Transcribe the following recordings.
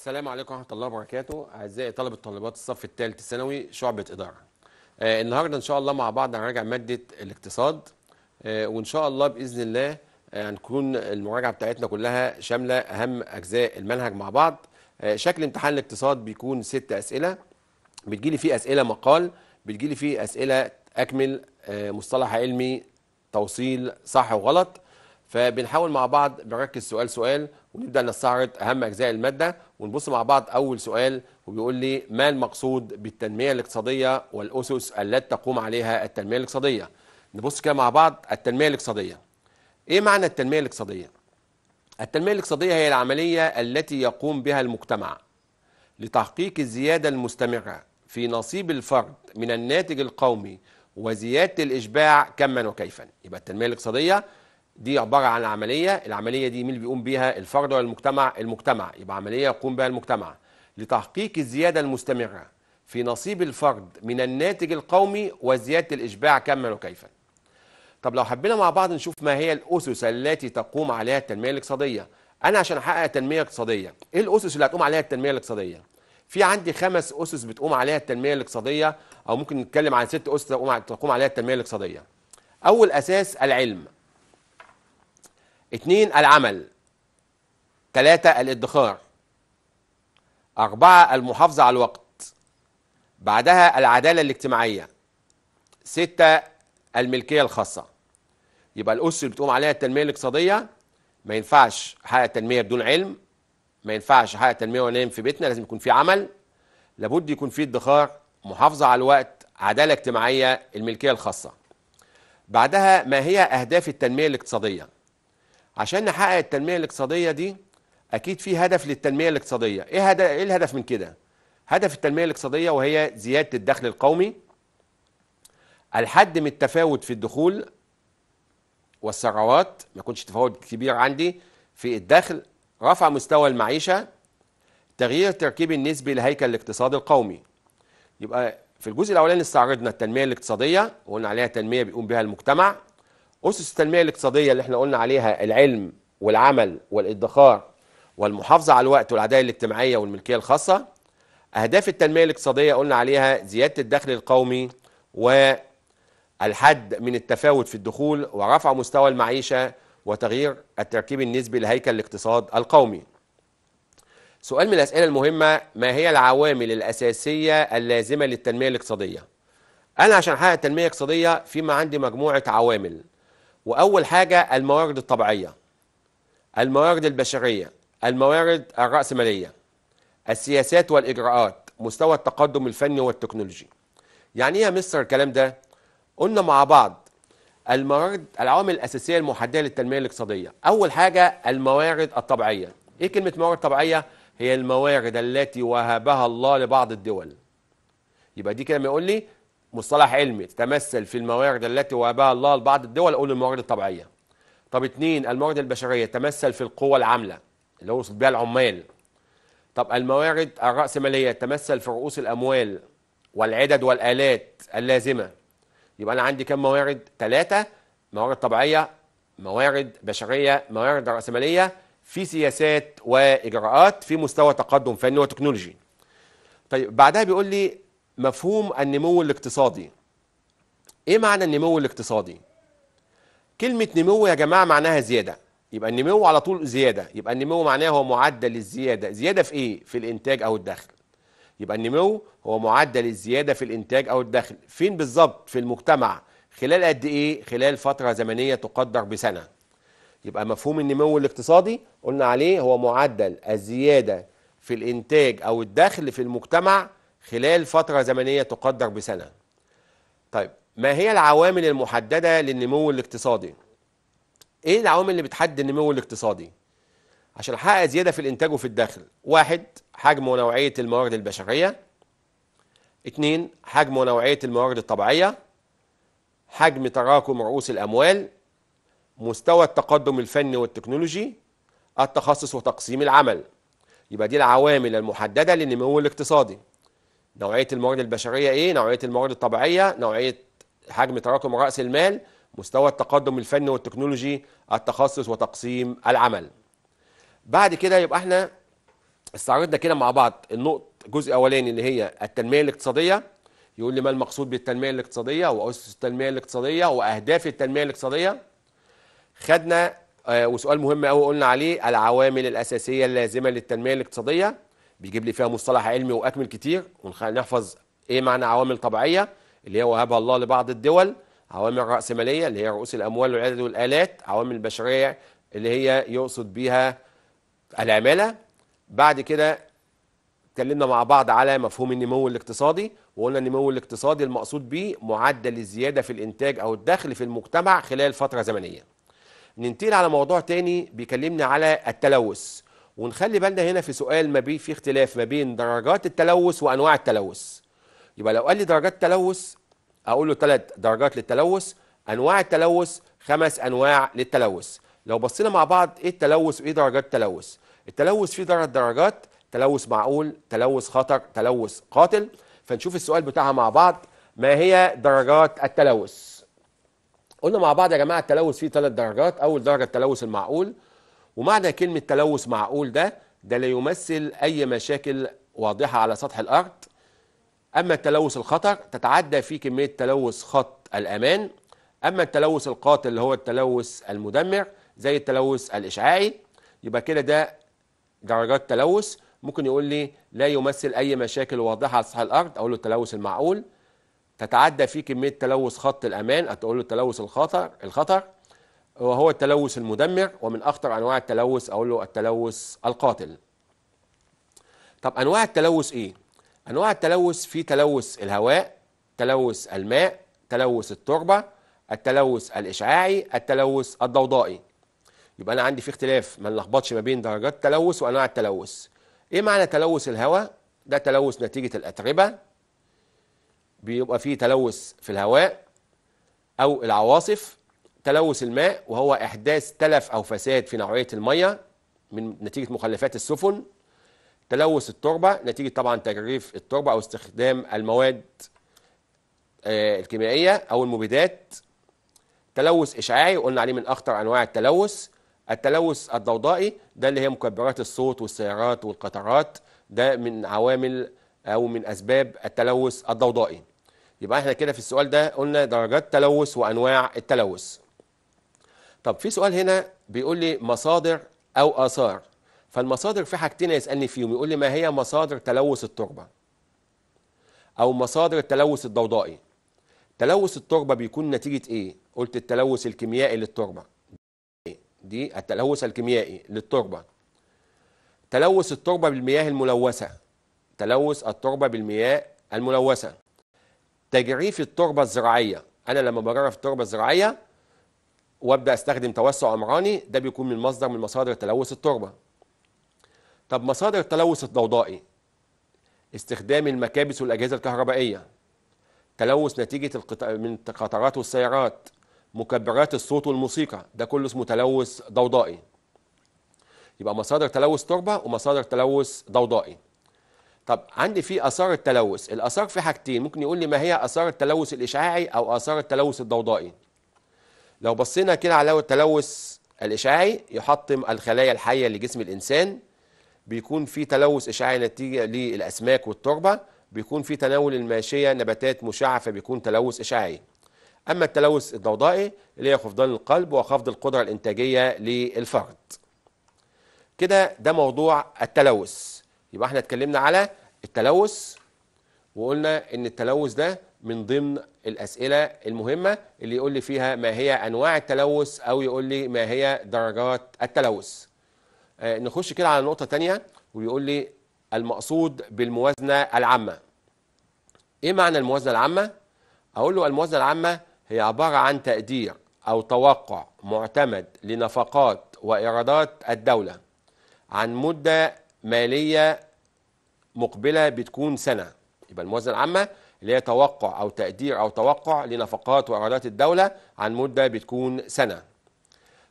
السلام عليكم ورحمه الله وبركاته اعزائي طلبه طالبات الصف الثالث الثانوي شعبه اداره آه النهارده ان شاء الله مع بعض هنراجع ماده الاقتصاد آه وان شاء الله باذن الله آه، هنكون آه المراجعه بتاعتنا كلها شامله اهم اجزاء المنهج مع بعض آه شكل امتحان الاقتصاد بيكون ست اسئله بتجيلي فيه اسئله مقال بتجيلي فيه اسئله اكمل آه مصطلح علمي توصيل صح وغلط فبنحاول مع بعض بنركز سؤال سؤال ونبدا نستعرض اهم اجزاء الماده ونبص مع بعض اول سؤال وبيقول لي ما المقصود بالتنميه الاقتصاديه والاسس التي تقوم عليها التنميه الاقتصاديه نبص كده مع بعض التنميه الاقتصاديه ايه معنى التنميه الاقتصاديه التنميه الاقتصاديه هي العمليه التي يقوم بها المجتمع لتحقيق الزياده المستمره في نصيب الفرد من الناتج القومي وزياده الاشباع كما وكيفا يبقى التنميه الاقتصاديه دي عباره عن عمليه العمليه دي مين اللي بيقوم بيها الفرد ولا المجتمع المجتمع يبقى عمليه يقوم بها المجتمع لتحقيق الزياده المستمره في نصيب الفرد من الناتج القومي وزياده الاشباع كما وكيفا طب لو حبينا مع بعض نشوف ما هي الاسس التي تقوم عليها التنميه الاقتصاديه انا عشان احقق تنميه اقتصاديه ايه الاسس اللي هتقوم عليها التنميه الاقتصاديه في عندي خمس اسس بتقوم عليها التنميه الاقتصاديه او ممكن نتكلم عن ست اسس تقوم عليها التنميه الاقتصاديه اول اساس العلم اثنين العمل ثلاثة الادخار أربعة المحافظة على الوقت بعدها العدالة الاجتماعية ستة الملكية الخاصة يبقى الأس اللي بتقوم عليها التنمية الاقتصادية ما ينفعش أحقق التنمية بدون علم ما ينفعش أحقق التنمية وأنا في بيتنا لازم يكون في عمل لابد يكون في ادخار محافظة على الوقت عدالة اجتماعية الملكية الخاصة بعدها ما هي أهداف التنمية الاقتصادية عشان نحقق التنمية الاقتصادية دي أكيد في هدف للتنمية الاقتصادية إيه, هدف إيه الهدف من كده؟ هدف التنمية الاقتصادية وهي زيادة الدخل القومي الحد من التفاوت في الدخول والثروات ما يكونش تفاوت كبير عندي في الدخل رفع مستوى المعيشة تغيير تركيب النسبي لهيكل الاقتصاد القومي يبقى في الجزء الاولاني استعرضنا التنميه الاقتصاديه وقلنا عليها تنميه بيقوم بها المجتمع أسس التنمية الاقتصادية اللي احنا قلنا عليها العلم والعمل والادخار والمحافظة على الوقت والعدالة الاجتماعية والملكية الخاصة أهداف التنمية الاقتصادية قلنا عليها زيادة الدخل القومي والحد من التفاوت في الدخول ورفع مستوى المعيشة وتغيير التركيب النسبي لهيكل الاقتصاد القومي سؤال من الأسئلة المهمة ما هي العوامل الأساسية اللازمة للتنمية الاقتصادية؟ أنا عشان أحقق التنمية الاقتصادية فيما عندي مجموعة عوامل واول حاجه الموارد الطبيعيه الموارد البشريه الموارد الراسماليه السياسات والاجراءات مستوى التقدم الفني والتكنولوجي يعني ايه يا مستر الكلام ده قلنا مع بعض الموارد العوامل الاساسيه المحدده للتنميه الاقتصاديه اول حاجه الموارد الطبيعيه ايه كلمه موارد طبيعيه هي الموارد التي وهبها الله لبعض الدول يبقى دي كده ما يقول لي مصطلح علمي تتمثل في الموارد التي وهبها الله لبعض الدول اقول الموارد الطبيعيه طب اتنين الموارد البشريه تمثل في القوه العامله اللي هو بها العمال طب الموارد الرأسمالية تمثل في رؤوس الأموال والعدد والآلات اللازمة يبقى أنا عندي كم موارد؟ ثلاثة موارد طبيعية موارد بشرية موارد رأسمالية في سياسات وإجراءات في مستوى تقدم فني وتكنولوجي طيب بعدها بيقول لي مفهوم النمو الاقتصادي ايه معنى النمو الاقتصادي كلمة نمو يا جماعة معناها زيادة يبقى النمو على طول زيادة يبقى النمو معناها هو معدل الزيادة زيادة في ايه في الانتاج او الدخل يبقى النمو هو معدل الزيادة في الانتاج او الدخل فين بالظبط في المجتمع خلال قد ايه خلال فترة زمنية تقدر بسنة يبقى مفهوم النمو الاقتصادي قلنا عليه هو معدل الزيادة في الانتاج او الدخل في المجتمع خلال فترة زمنية تقدر بسنة طيب ما هي العوامل المحددة للنمو الاقتصادي ايه العوامل اللي بتحدد النمو الاقتصادي عشان احقق زيادة في الانتاج وفي الدخل واحد حجم ونوعية الموارد البشرية اتنين حجم ونوعية الموارد الطبيعية حجم تراكم رؤوس الأموال مستوى التقدم الفني والتكنولوجي التخصص وتقسيم العمل يبقى دي العوامل المحددة للنمو الاقتصادي نوعية الموارد البشرية إيه؟ نوعية الموارد الطبيعية، نوعية حجم تراكم رأس المال، مستوى التقدم الفني والتكنولوجي، التخصص وتقسيم العمل. بعد كده يبقى احنا استعرضنا كده مع بعض النقط جزء أولاني اللي هي التنمية الاقتصادية يقول لي ما المقصود بالتنمية الاقتصادية وأسس التنمية الاقتصادية وأهداف التنمية الاقتصادية. خدنا آه، وسؤال مهم قوي قلنا عليه العوامل الأساسية اللازمة للتنمية الاقتصادية بيجيب لي فيها مصطلح علمي واكمل كتير ونحفظ ايه معنى عوامل طبيعيه اللي هي وهبها الله لبعض الدول عوامل راسماليه اللي هي رؤوس الاموال والعدد والالات عوامل بشريه اللي هي يقصد بيها العماله بعد كده اتكلمنا مع بعض على مفهوم النمو الاقتصادي وقلنا النمو الاقتصادي المقصود به معدل الزياده في الانتاج او الدخل في المجتمع خلال فتره زمنيه ننتقل على موضوع تاني بيكلمنا على التلوث ونخلي بالنا هنا في سؤال ما بين في اختلاف ما بين درجات التلوث وانواع التلوث يبقى لو قال لي درجات التلوث اقول له ثلاث درجات للتلوث انواع التلوث خمس انواع للتلوث لو بصينا مع بعض ايه التلوث وايه درجات التلوث التلوث فيه ثلاث درجات تلوث معقول تلوث خطر تلوث قاتل فنشوف السؤال بتاعها مع بعض ما هي درجات التلوث قلنا مع بعض يا جماعه التلوث فيه ثلاث درجات اول درجه التلوث المعقول ومعنى كلمة تلوث معقول ده ده لا يمثل أي مشاكل واضحة على سطح الأرض أما التلوث الخطر تتعدى فيه كمية تلوث خط الأمان أما التلوث القاتل اللي هو التلوث المدمر زي التلوث الإشعاعي يبقى كده ده درجات تلوث ممكن يقول لي لا يمثل أي مشاكل واضحة على سطح الأرض أقول له التلوث المعقول تتعدى فيه كمية تلوث خط الأمان أقول له التلوث الخطر الخطر وهو التلوث المدمر ومن أخطر أنواع التلوث أقول له التلوث القاتل طب أنواع التلوث إيه؟ أنواع التلوث في تلوث الهواء تلوث الماء تلوث التربة التلوث الإشعاعي التلوث الضوضائي يبقى أنا عندي في اختلاف ما نلخبطش ما بين درجات التلوث وأنواع التلوث إيه معنى تلوث الهواء؟ ده تلوث نتيجة الأتربة بيبقى فيه تلوث في الهواء أو العواصف تلوث الماء وهو إحداث تلف أو فساد في نوعية المية من نتيجة مخلفات السفن تلوث التربة نتيجة طبعا تجريف التربة أو استخدام المواد آه، الكيميائية أو المبيدات تلوث إشعاعي قلنا عليه من أخطر أنواع التلوث التلوث الضوضائي ده اللي هي مكبرات الصوت والسيارات والقطارات ده من عوامل أو من أسباب التلوث الضوضائي يبقى احنا كده في السؤال ده قلنا درجات تلوث وأنواع التلوث طب في سؤال هنا بيقول لي مصادر أو آثار فالمصادر في حاجتين يسألني فيهم يقول لي ما هي مصادر تلوث التربة أو مصادر التلوث الضوضائي تلوث التربة بيكون نتيجة إيه؟ قلت التلوث الكيميائي للتربة دي التلوث الكيميائي للتربة تلوث التربة بالمياه الملوثة تلوث التربة بالمياه الملوثة تجريف التربة الزراعية أنا لما بجرف التربة الزراعية وابدا استخدم توسع عمراني ده بيكون من مصدر من مصادر تلوث التربه طب مصادر التلوث الضوضائي استخدام المكابس والاجهزه الكهربائيه تلوث نتيجه القط... من القطارات والسيارات مكبرات الصوت والموسيقى ده كله اسمه تلوث ضوضائي يبقى مصادر تلوث تربه ومصادر تلوث ضوضائي طب عندي في اثار التلوث الاثار في حاجتين ممكن يقول لي ما هي اثار التلوث الاشعاعي او اثار التلوث الضوضائي لو بصينا كده على التلوث الإشعاعي يحطم الخلايا الحية لجسم الإنسان بيكون في تلوث إشعاعي نتيجة للأسماك والتربة بيكون في تناول الماشية نباتات مشعة فبيكون تلوث إشعاعي أما التلوث الضوضائي اللي هي خفضان القلب وخفض القدرة الإنتاجية للفرد كده ده موضوع التلوث يبقى احنا اتكلمنا على التلوث وقلنا ان التلوث ده من ضمن الأسئلة المهمة اللي يقول لي فيها ما هي أنواع التلوث أو يقول لي ما هي درجات التلوث آه، نخش كده على نقطة تانية ويقول لي المقصود بالموازنة العامة إيه معنى الموازنة العامة؟ أقول له الموازنة العامة هي عبارة عن تقدير أو توقع معتمد لنفقات وإيرادات الدولة عن مدة مالية مقبلة بتكون سنة يبقى الموازنة العامة اللي هي توقع أو تقدير أو توقع لنفقات وإيرادات الدولة عن مدة بتكون سنة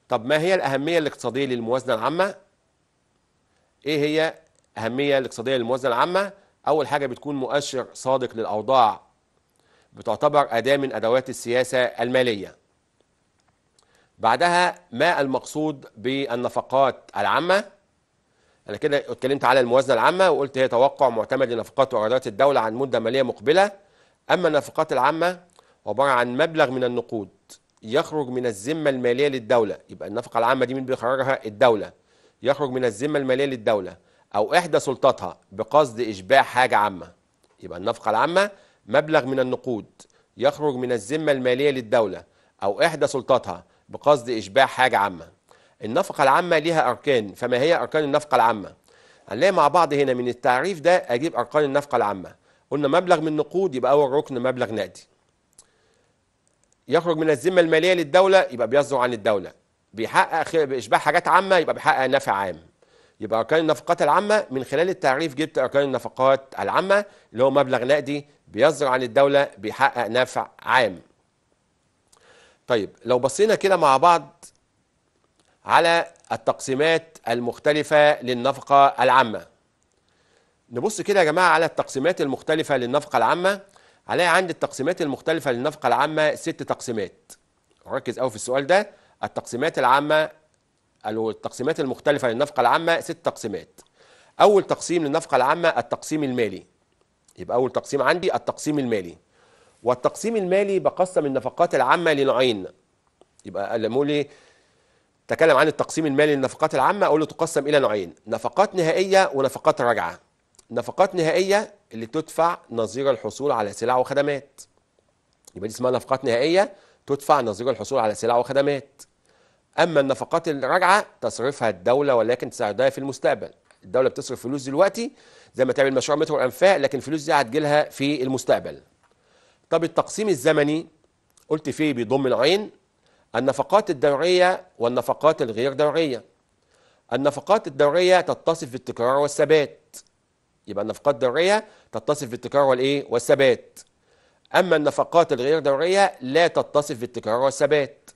طب ما هي الأهمية الاقتصادية للموازنة العامة؟ إيه هي أهمية الاقتصادية للموازنة العامة؟ أول حاجة بتكون مؤشر صادق للأوضاع بتعتبر أداة من أدوات السياسة المالية بعدها ما المقصود بالنفقات العامة انا كده اتكلمت على الموازنه العامه وقلت هي توقع معتمد لنفقات وايرادات الدوله عن مده ماليه مقبله اما النفقات العامه عباره عن مبلغ من النقود يخرج من الذمه الماليه للدوله يبقى النفقه العامه دي مين بيخرجها الدوله يخرج من الذمه الماليه للدوله او احدى سلطاتها بقصد اشباع حاجه عامه يبقى النفقه العامه مبلغ من النقود يخرج من الذمه الماليه للدوله او احدى سلطاتها بقصد اشباع حاجه عامه النفقة العامة ليها أركان فما هي أركان النفقة العامة هنلاقي مع بعض هنا من التعريف ده أجيب أركان النفقة العامة قلنا مبلغ من نقود يبقى أول ركن مبلغ نقدي يخرج من الذمة المالية للدولة يبقى بيصدر عن الدولة بيحقق بإشباع حاجات عامة يبقى بيحقق نفع عام يبقى أركان النفقات العامة من خلال التعريف جبت أركان النفقات العامة اللي هو مبلغ نقدي بيصدر عن الدولة بيحقق نفع عام طيب لو بصينا كده مع بعض على التقسيمات المختلفة للنفقة العامة نبص كده يا جماعة على التقسيمات المختلفة للنفقة العامة هلاقي عندي التقسيمات المختلفة للنفقة العامة ست تقسيمات ركز قوي في السؤال ده التقسيمات العامة التقسيمات المختلفة للنفقة العامة ست تقسيمات أول تقسيم للنفقة العامة التقسيم المالي يبقى أول تقسيم عندي التقسيم المالي والتقسيم المالي بقسم النفقات العامة لنوعين يبقى قال لي تكلم عن التقسيم المالي للنفقات العامة أقول له تقسم إلى نوعين نفقات نهائية ونفقات راجعة نفقات نهائية اللي تدفع نظير الحصول على سلع وخدمات يبقى دي اسمها نفقات نهائية تدفع نظير الحصول على سلع وخدمات أما النفقات الراجعة تصرفها الدولة ولكن تساعدها في المستقبل الدولة بتصرف فلوس دلوقتي زي ما تعمل مشروع مترو الأنفاق لكن الفلوس دي هتجيلها في المستقبل طب التقسيم الزمني قلت فيه بيضم نوعين النفقات الدورية والنفقات الغير دورية النفقات الدورية تتصف بالتكرار والثبات يبقى النفقات الدورية تتصف بالتكرار والإيه؟ والثبات أما النفقات الغير دورية لا تتصف بالتكرار والثبات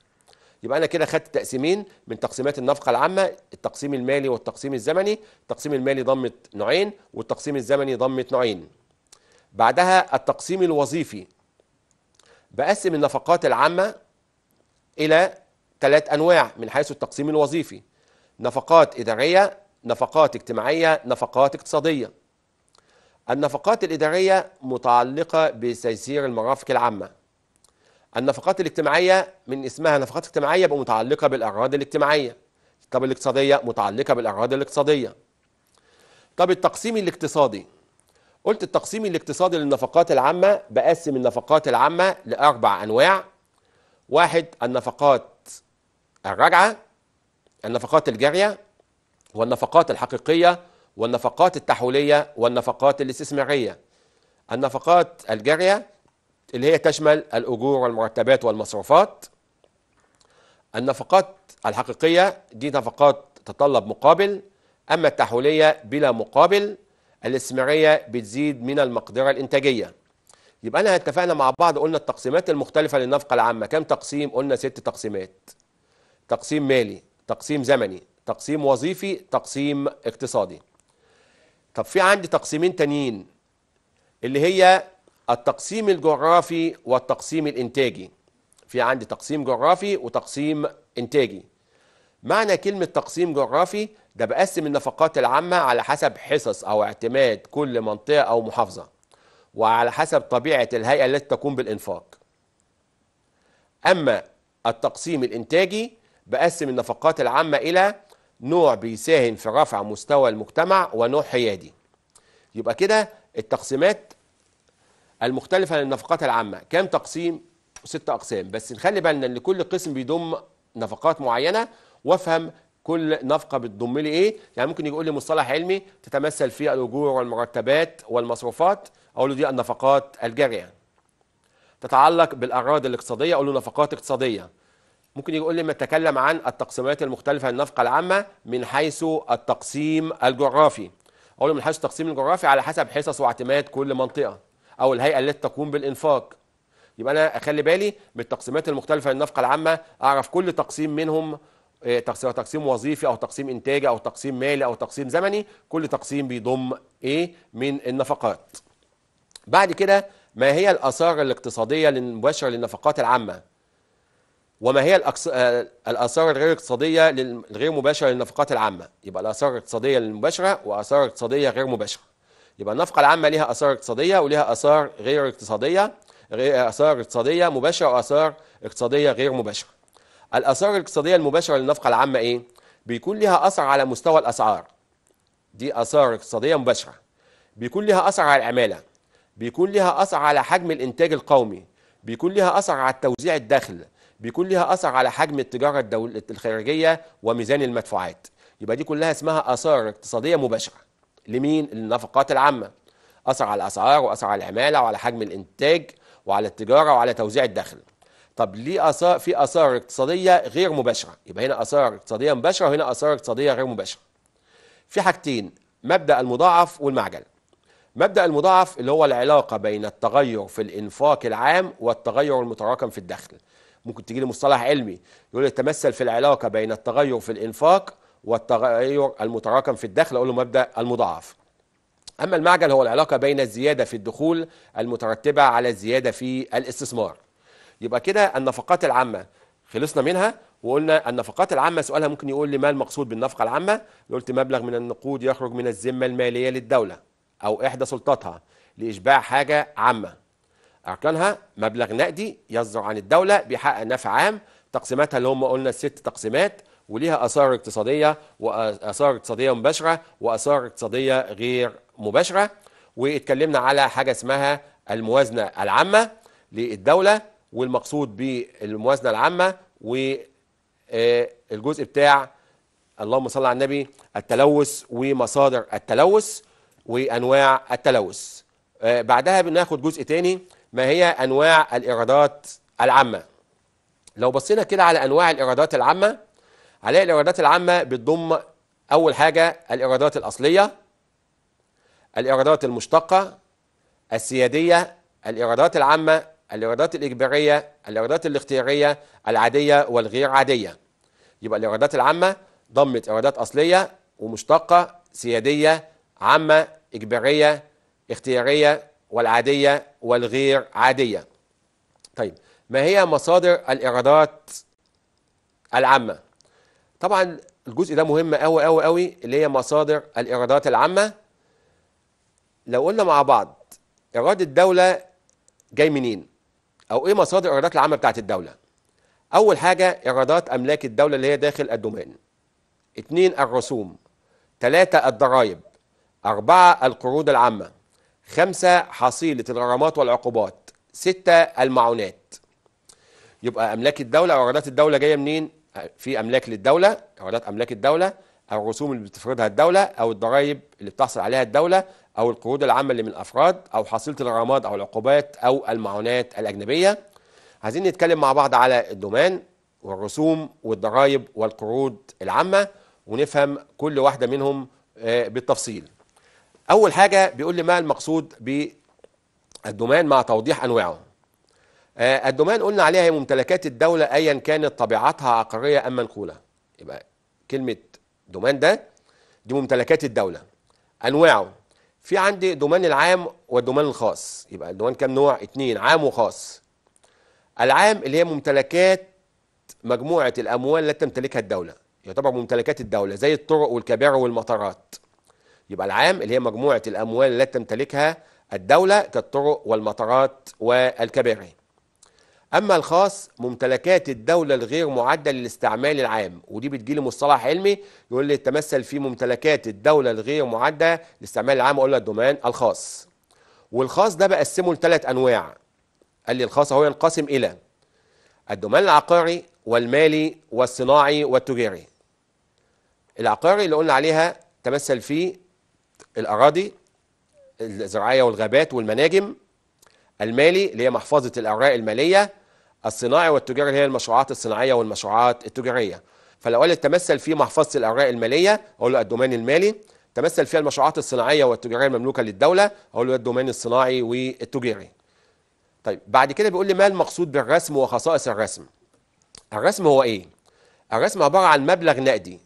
يبقى أنا كده خدت تقسيمين من تقسيمات النفقة العامة التقسيم المالي والتقسيم الزمني التقسيم المالي ضمت نوعين والتقسيم الزمني ضمت نوعين بعدها التقسيم الوظيفي بقسم النفقات العامة إلى ثلاث أنواع من حيث التقسيم الوظيفي نفقات إدارية نفقات اجتماعية نفقات اقتصادية النفقات الإدارية متعلقة بتيسير المرافق العامة النفقات الاجتماعية من اسمها نفقات اجتماعية متعلقة بالأغراض الاجتماعية طب الاقتصادية متعلقة بالأغراض الاقتصادية طب التقسيم الاقتصادي قلت التقسيم الاقتصادي للنفقات العامة بقسم النفقات العامة لأربع أنواع واحد النفقات الرجعة النفقات الجارية والنفقات الحقيقية والنفقات التحويلية والنفقات الاستثمارية النفقات الجارية اللي هي تشمل الأجور والمرتبات والمصروفات النفقات الحقيقية دي نفقات تتطلب مقابل أما التحويلية بلا مقابل الاستثمارية بتزيد من المقدرة الإنتاجية يبقى انا اتفقنا مع بعض قلنا التقسيمات المختلفه للنفقه العامه كام تقسيم قلنا ست تقسيمات تقسيم مالي تقسيم زمني تقسيم وظيفي تقسيم اقتصادي طب في عندي تقسيمين تانيين اللي هي التقسيم الجغرافي والتقسيم الانتاجي في عندي تقسيم جغرافي وتقسيم انتاجي معنى كلمة تقسيم جغرافي ده بقسم النفقات العامة على حسب حصص أو اعتماد كل منطقة أو محافظة وعلى حسب طبيعة الهيئة التي تقوم بالإنفاق أما التقسيم الإنتاجي بقسم النفقات العامة إلى نوع بيساهم في رفع مستوى المجتمع ونوع حيادي يبقى كده التقسيمات المختلفة للنفقات العامة كام تقسيم ست أقسام بس نخلي بالنا إن كل قسم بيضم نفقات معينة وافهم كل نفقه بتضم لي ايه يعني ممكن يقول لي مصطلح علمي تتمثل فيه الاجور والمرتبات والمصروفات اقول له دي النفقات الجاريه تتعلق بالاراضي الاقتصاديه اقول له نفقات اقتصاديه ممكن يقول لي ما اتكلم عن التقسيمات المختلفه للنفقه العامه من حيث التقسيم الجغرافي اقول له من حيث التقسيم الجغرافي على حسب حصص واعتماد كل منطقه او الهيئه التي تقوم بالانفاق يبقى انا اخلي بالي بالتقسيمات المختلفه للنفقه العامه اعرف كل تقسيم منهم آه، تقسيم وظيفي او تقسيم انتاجي او تقسيم مالي او تقسيم زمني كل تقسيم بيضم ايه من النفقات بعد كده ما هي الآثار الاقتصادية المباشرة للنفقات العامة وما هي آه، الآثار الغير اقتصادية الغير مباشرة للنفقات العامة يبقى الآثار الاقتصادية المباشرة وآثار اقتصادية غير مباشرة يبقى النفقة العامة ليها آثار اقتصادية وليها آثار غير اقتصادية غير آه، آثار اقتصادية مباشرة وآثار اقتصادية غير مباشرة الآثار الاقتصادية المباشرة للنفقة العامة إيه؟ بيكون لها أثر على مستوى الأسعار دي آثار اقتصادية مباشرة بيكون لها أثر على العمالة بيكون ليها اثر على حجم الانتاج القومي بيكون ليها اثر على التوزيع الدخل بيكون ليها اثر على حجم التجاره الدول الخارجيه وميزان المدفوعات يبقى دي كلها اسمها اثار اقتصاديه مباشره لمين للنفقات العامه اثر على الاسعار واثر على العماله وعلى حجم الانتاج وعلى التجاره وعلى توزيع الدخل طب ليه اثار في اثار اقتصاديه غير مباشره يبقى هنا اثار اقتصاديه مباشره وهنا اثار اقتصاديه غير مباشره في حاجتين مبدا المضاعف والمعجل مبدأ المضاعف اللي هو العلاقة بين التغير في الإنفاق العام والتغير المتراكم في الدخل ممكن تجي لي مصطلح علمي يقول يتمثل في العلاقة بين التغير في الإنفاق والتغير المتراكم في الدخل أقول له مبدأ المضاعف أما المعجل هو العلاقة بين الزيادة في الدخول المترتبة على الزيادة في الاستثمار يبقى كده النفقات العامة خلصنا منها وقلنا النفقات العامة سؤالها ممكن يقول لي ما المقصود بالنفقة العامة قلت مبلغ من النقود يخرج من الذمة المالية للدولة أو إحدى سلطاتها لإشباع حاجة عامة أركانها مبلغ نقدي يصدر عن الدولة بيحقق نفع عام تقسيماتها اللي هم قلنا الست تقسيمات وليها آثار اقتصادية وآثار اقتصادية مباشرة وآثار اقتصادية غير مباشرة واتكلمنا على حاجة اسمها الموازنة العامة للدولة والمقصود بالموازنة العامة والجزء آه، بتاع اللهم صل على النبي التلوث ومصادر التلوث وانواع التلوث آه، بعدها بناخد جزء تاني ما هي انواع الايرادات العامه لو بصينا كده على انواع الايرادات العامه هنلاقي الايرادات العامه بتضم اول حاجه الايرادات الاصليه الايرادات المشتقه السياديه الايرادات العامه الايرادات الاجباريه الايرادات الاختياريه العاديه والغير عاديه يبقى الايرادات العامه ضمت ايرادات اصليه ومشتقه سياديه عامة إجبارية اختيارية والعادية والغير عادية طيب ما هي مصادر الإيرادات العامة طبعا الجزء ده مهم قوي قوي قوي اللي هي مصادر الإيرادات العامة لو قلنا مع بعض إيراد الدولة جاي منين أو إيه مصادر الإيرادات العامة بتاعت الدولة أول حاجة إيرادات أملاك الدولة اللي هي داخل الدومين اتنين الرسوم تلاتة الضرائب أربعة القروض العامة خمسة حصيلة الغرامات والعقوبات ستة المعونات يبقى أملاك الدولة إيرادات الدولة جاية منين؟ في أملاك للدولة إيرادات أملاك الدولة أو الرسوم اللي بتفرضها الدولة أو الضرائب اللي بتحصل عليها الدولة أو القروض العامة اللي من الأفراد أو حصيلة الغرامات أو العقوبات أو المعونات الأجنبية عايزين نتكلم مع بعض على الدومان والرسوم والضرائب والقروض العامة ونفهم كل واحدة منهم آه، بالتفصيل اول حاجه بيقول لي ما المقصود بالدومين مع توضيح انواعه آه، الدومين قلنا عليها هي ممتلكات الدوله ايا كانت طبيعتها عقاريه ام منقوله يبقى كلمه دومين ده دي ممتلكات الدوله انواعه في عندي دومين العام والدومين الخاص يبقى الدومين كام نوع اتنين عام وخاص العام اللي هي ممتلكات مجموعه الاموال التي تمتلكها الدوله يعتبر ممتلكات الدوله زي الطرق والكباري والمطارات يبقى العام اللي هي مجموعة الأموال التي تمتلكها الدولة كالطرق والمطارات والكباري أما الخاص ممتلكات الدولة الغير معدة للاستعمال العام ودي بتجيلي مصطلح علمي يقول لي تمثل في ممتلكات الدولة الغير معدة للاستعمال العام أقول الدومان الخاص والخاص ده بقسمه لثلاث أنواع قال لي الخاص هو ينقسم إلى الدومان العقاري والمالي والصناعي والتجاري العقاري اللي قلنا عليها تمثل فيه الأراضي الزراعية والغابات والمناجم المالي اللي هي محفظة الأوراق المالية الصناعي والتجاري اللي هي المشروعات الصناعية والمشروعات التجارية فلو قال تمثل في محفظة الأوراق المالية أقول له الدومين المالي تمثل فيها المشروعات الصناعية والتجارية المملوكة للدولة أقول له الدومين الصناعي والتجاري طيب بعد كده بيقول لي ما المقصود بالرسم وخصائص الرسم الرسم هو إيه؟ الرسم عبارة عن مبلغ نقدي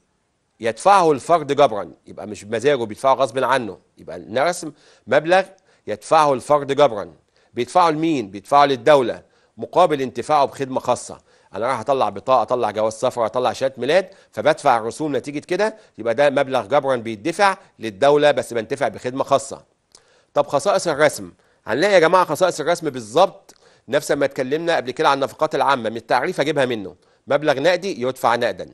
يدفعه الفرد جبرا يبقى مش بمزاجه بيدفعه غصب عنه يبقى نرسم مبلغ يدفعه الفرد جبرا بيدفعه لمين بيدفعه للدوله مقابل انتفاعه بخدمه خاصه انا رايح اطلع بطاقه اطلع جواز سفر اطلع شهاده ميلاد فبدفع الرسوم نتيجه كده يبقى ده مبلغ جبرا بيدفع للدوله بس بنتفع بخدمه خاصه طب خصائص الرسم هنلاقي يا جماعه خصائص الرسم بالظبط نفس ما اتكلمنا قبل كده عن النفقات العامه من التعريف اجيبها منه مبلغ نقدي يدفع نقدا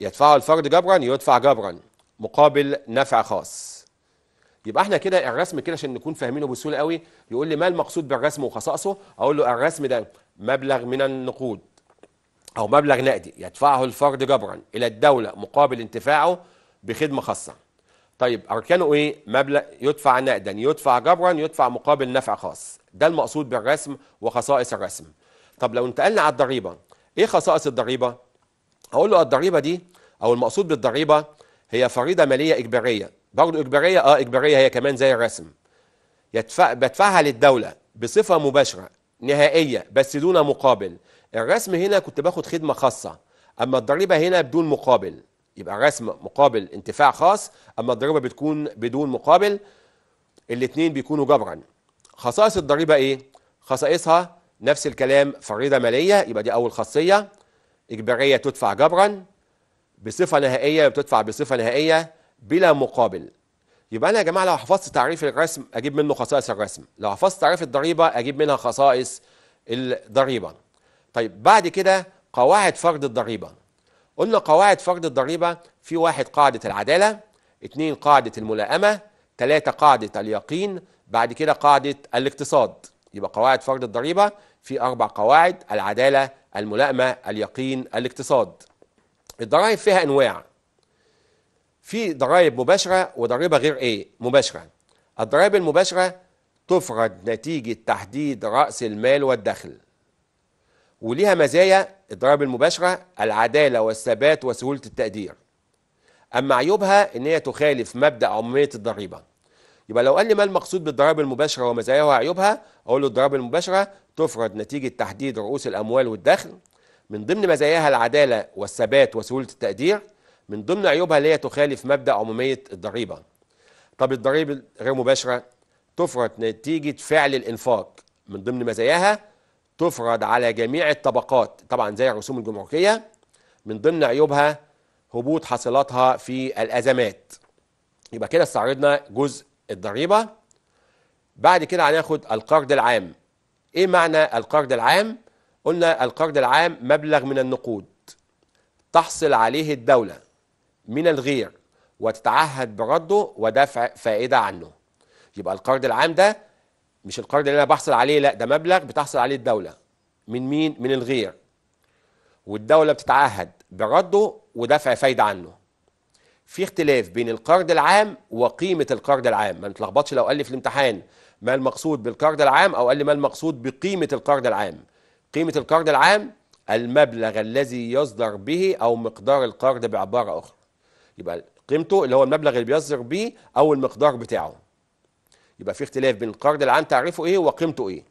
يدفعه الفرد جبرا يدفع جبرا مقابل نفع خاص يبقى احنا كده الرسم كده عشان نكون فاهمينه بسهوله قوي يقول لي ما المقصود بالرسم وخصائصه اقول له الرسم ده مبلغ من النقود او مبلغ نقدي يدفعه الفرد جبرا الى الدوله مقابل انتفاعه بخدمه خاصه طيب اركانه ايه مبلغ يدفع نقدا يدفع جبرا يدفع مقابل نفع خاص ده المقصود بالرسم وخصائص الرسم طب لو انتقلنا على الضريبه ايه خصائص الضريبه اقول له الضريبه دي او المقصود بالضريبه هي فريضه ماليه اجباريه برضه اجباريه اه اجباريه هي كمان زي الرسم يدفع بدفعها للدوله بصفه مباشره نهائيه بس دون مقابل الرسم هنا كنت باخد خدمه خاصه اما الضريبه هنا بدون مقابل يبقى الرسم مقابل انتفاع خاص اما الضريبه بتكون بدون مقابل الاتنين بيكونوا جبرا خصائص الضريبه ايه خصائصها نفس الكلام فريضه ماليه يبقى دي اول خاصيه إجبارية تدفع جبرا بصفة نهائية بتدفع بصفة نهائية بلا مقابل يبقى أنا يا جماعة لو حفظت تعريف الرسم أجيب منه خصائص الرسم لو حفظت تعريف الضريبة أجيب منها خصائص الضريبة طيب بعد كده قواعد فرض الضريبة قلنا قواعد فرض الضريبة في واحد قاعدة العدالة اثنين قاعدة الملائمة ثلاثة قاعدة اليقين بعد كده قاعدة الاقتصاد يبقى قواعد فرض الضريبة في أربع قواعد العدالة الملائمة اليقين الاقتصاد الضرائب فيها أنواع في ضرائب مباشرة وضريبة غير إيه مباشرة الضرائب المباشرة تفرض نتيجة تحديد رأس المال والدخل وليها مزايا الضرائب المباشرة العدالة والثبات وسهولة التقدير أما عيوبها إن هي تخالف مبدأ عمومية الضريبة يبقى لو قال لي ما المقصود بالضرائب المباشرة ومزاياها وعيوبها أقول له الضرائب المباشرة تفرض نتيجة تحديد رؤوس الأموال والدخل من ضمن مزاياها العدالة والثبات وسهولة التقدير من ضمن عيوبها اللي هي تخالف مبدأ عمومية الضريبة طب الضريبة غير مباشرة تفرض نتيجة فعل الإنفاق من ضمن مزاياها تفرض على جميع الطبقات طبعا زي الرسوم الجمركية من ضمن عيوبها هبوط حصيلاتها في الأزمات يبقى كده استعرضنا جزء الضريبة بعد كده هناخد القرض العام ايه معنى القرض العام قلنا القرض العام مبلغ من النقود تحصل عليه الدولة من الغير وتتعهد برده ودفع فائدة عنه يبقى القرض العام ده مش القرض اللي انا بحصل عليه لا ده مبلغ بتحصل عليه الدولة من مين من الغير والدولة بتتعهد برده ودفع فايدة عنه في اختلاف بين القرض العام وقيمة القرض العام ما نتلخبطش لو قال لي في الامتحان ما المقصود بالقرض العام أو قال لي ما المقصود بقيمة القرض العام قيمة القرض العام المبلغ الذي يصدر به أو مقدار القرض بعبارة أخرى يبقى قيمته اللي هو المبلغ اللي بيصدر به أو المقدار بتاعه يبقى في اختلاف بين القرض العام تعريفه إيه وقيمته إيه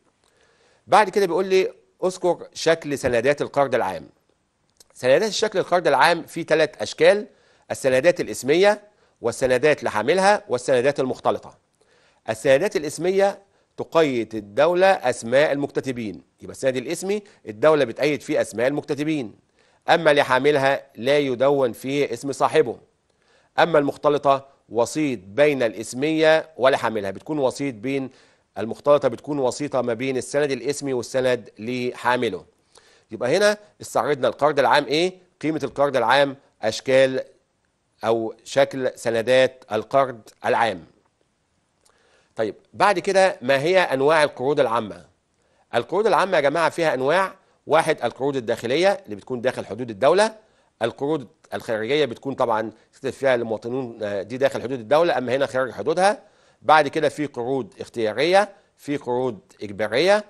بعد كده بيقول لي اذكر شكل سندات القرض العام سندات الشكل القرض العام في ثلاث أشكال السندات الاسمية والسندات لحاملها والسندات المختلطة السندات الاسميه تقيد الدوله اسماء المكتتبين يبقى السند الاسمي الدوله بتقيد فيه اسماء المكتتبين اما لحاملها لا يدون فيه اسم صاحبه اما المختلطه وسيط بين الاسميه ولحاملها بتكون وسيط بين المختلطه بتكون وسيطه ما بين السند الاسمي والسند لحامله يبقى هنا استعرضنا القرض العام ايه قيمه القرض العام اشكال او شكل سندات القرض العام طيب بعد كده ما هي أنواع القروض العامة القروض العامة يا جماعة فيها أنواع واحد القروض الداخلية اللي بتكون داخل حدود الدولة القروض الخارجية بتكون طبعا فيها المواطنون دي داخل حدود الدولة أما هنا خارج حدودها بعد كده في قروض اختيارية في قروض إجبارية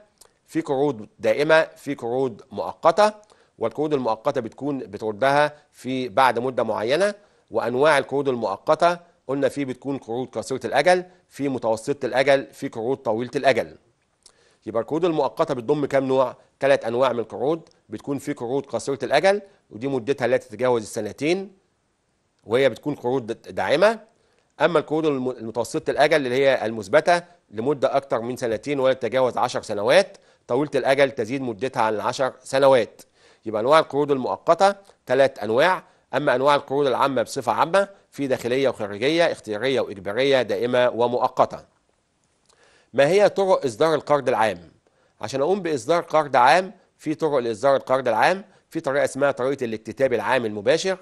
في قروض دائمة في قروض مؤقتة والقروض المؤقتة بتكون بتردها في بعد مدة معينة وأنواع القروض المؤقتة قلنا في بتكون قروض قصيره الاجل في متوسطه الاجل في قروض طويله الاجل يبقى القروض المؤقته بتضم كام نوع ثلاث انواع من القروض بتكون في قروض قصيره الاجل ودي مدتها لا تتجاوز السنتين وهي بتكون قروض داعمه اما القروض المتوسطه الاجل اللي هي المثبته لمده اكثر من سنتين ولا تتجاوز 10 سنوات طويله الاجل تزيد مدتها عن 10 سنوات يبقى انواع القروض المؤقته ثلاث انواع اما انواع القروض العامه بصفه عامه في داخلية وخارجية اختيارية وإجبارية دائمة ومؤقتة ما هي طرق إصدار القرض العام؟ عشان أقوم بإصدار قرض عام في طرق لإصدار القرض العام في طريقة اسمها طريقة الاكتتاب العام المباشر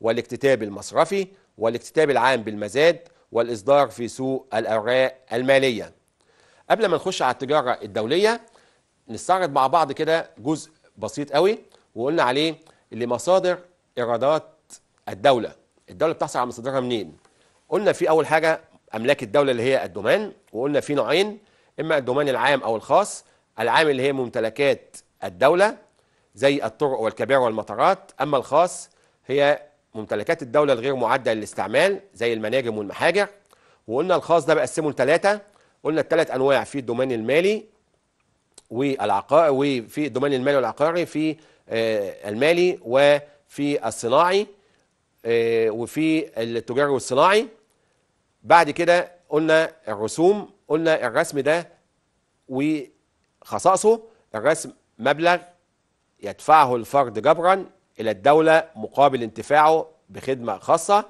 والاكتتاب المصرفي والاكتتاب العام بالمزاد والإصدار في سوق الأوراق المالية قبل ما نخش على التجارة الدولية نستعرض مع بعض كده جزء بسيط قوي وقلنا عليه لمصادر إيرادات الدولة الدوله بتحصل على مصادرها منين قلنا في اول حاجه املاك الدوله اللي هي الدومان وقلنا في نوعين اما الدومان العام او الخاص العام اللي هي ممتلكات الدوله زي الطرق والكباري والمطارات اما الخاص هي ممتلكات الدوله الغير معده للاستعمال زي المناجم والمحاجر وقلنا الخاص ده بقسمه لثلاثه قلنا الثلاث انواع في الدومين المالي والعقار وفي الدومين المالي والعقاري في آه، المالي وفي الصناعي آه، وفي التجاري والصناعي بعد كده قلنا الرسوم قلنا الرسم ده وخصائصه الرسم مبلغ يدفعه الفرد جبرا إلى الدولة مقابل انتفاعه بخدمة خاصة